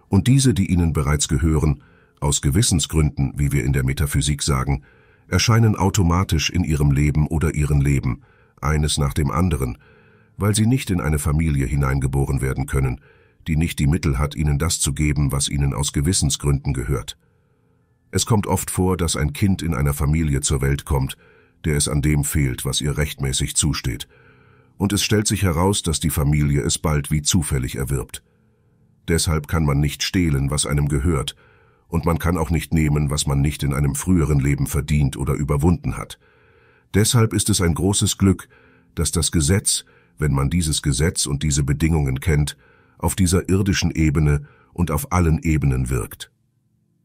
Und diese, die ihnen bereits gehören, aus Gewissensgründen, wie wir in der Metaphysik sagen, erscheinen automatisch in ihrem Leben oder ihren Leben, eines nach dem anderen, weil sie nicht in eine Familie hineingeboren werden können, die nicht die Mittel hat, ihnen das zu geben, was ihnen aus Gewissensgründen gehört. Es kommt oft vor, dass ein Kind in einer Familie zur Welt kommt, der es an dem fehlt, was ihr rechtmäßig zusteht, und es stellt sich heraus, dass die Familie es bald wie zufällig erwirbt. Deshalb kann man nicht stehlen, was einem gehört, und man kann auch nicht nehmen, was man nicht in einem früheren Leben verdient oder überwunden hat. Deshalb ist es ein großes Glück, dass das Gesetz, wenn man dieses Gesetz und diese Bedingungen kennt, auf dieser irdischen Ebene und auf allen Ebenen wirkt.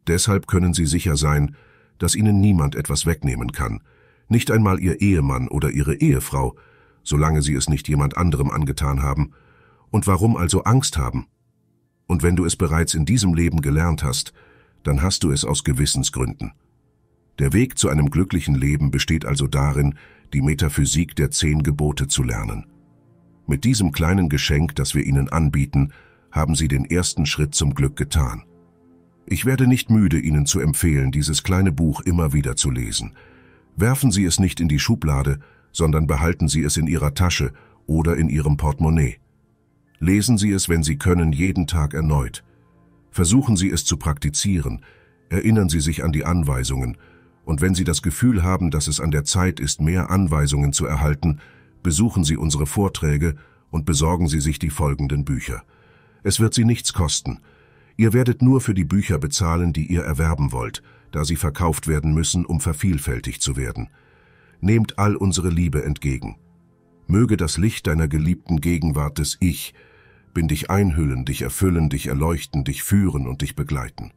Deshalb können Sie sicher sein, dass Ihnen niemand etwas wegnehmen kann, nicht einmal Ihr Ehemann oder Ihre Ehefrau, solange Sie es nicht jemand anderem angetan haben. Und warum also Angst haben? Und wenn du es bereits in diesem Leben gelernt hast, dann hast du es aus Gewissensgründen. Der Weg zu einem glücklichen Leben besteht also darin, die Metaphysik der zehn Gebote zu lernen. Mit diesem kleinen Geschenk, das wir ihnen anbieten, haben sie den ersten Schritt zum Glück getan. Ich werde nicht müde, Ihnen zu empfehlen, dieses kleine Buch immer wieder zu lesen. Werfen Sie es nicht in die Schublade, sondern behalten Sie es in Ihrer Tasche oder in Ihrem Portemonnaie. Lesen Sie es, wenn Sie können, jeden Tag erneut – Versuchen Sie es zu praktizieren, erinnern Sie sich an die Anweisungen, und wenn Sie das Gefühl haben, dass es an der Zeit ist, mehr Anweisungen zu erhalten, besuchen Sie unsere Vorträge und besorgen Sie sich die folgenden Bücher. Es wird Sie nichts kosten. Ihr werdet nur für die Bücher bezahlen, die ihr erwerben wollt, da sie verkauft werden müssen, um vervielfältigt zu werden. Nehmt all unsere Liebe entgegen. Möge das Licht deiner geliebten Gegenwart des Ich, bin dich einhüllen, dich erfüllen, dich erleuchten, dich führen und dich begleiten.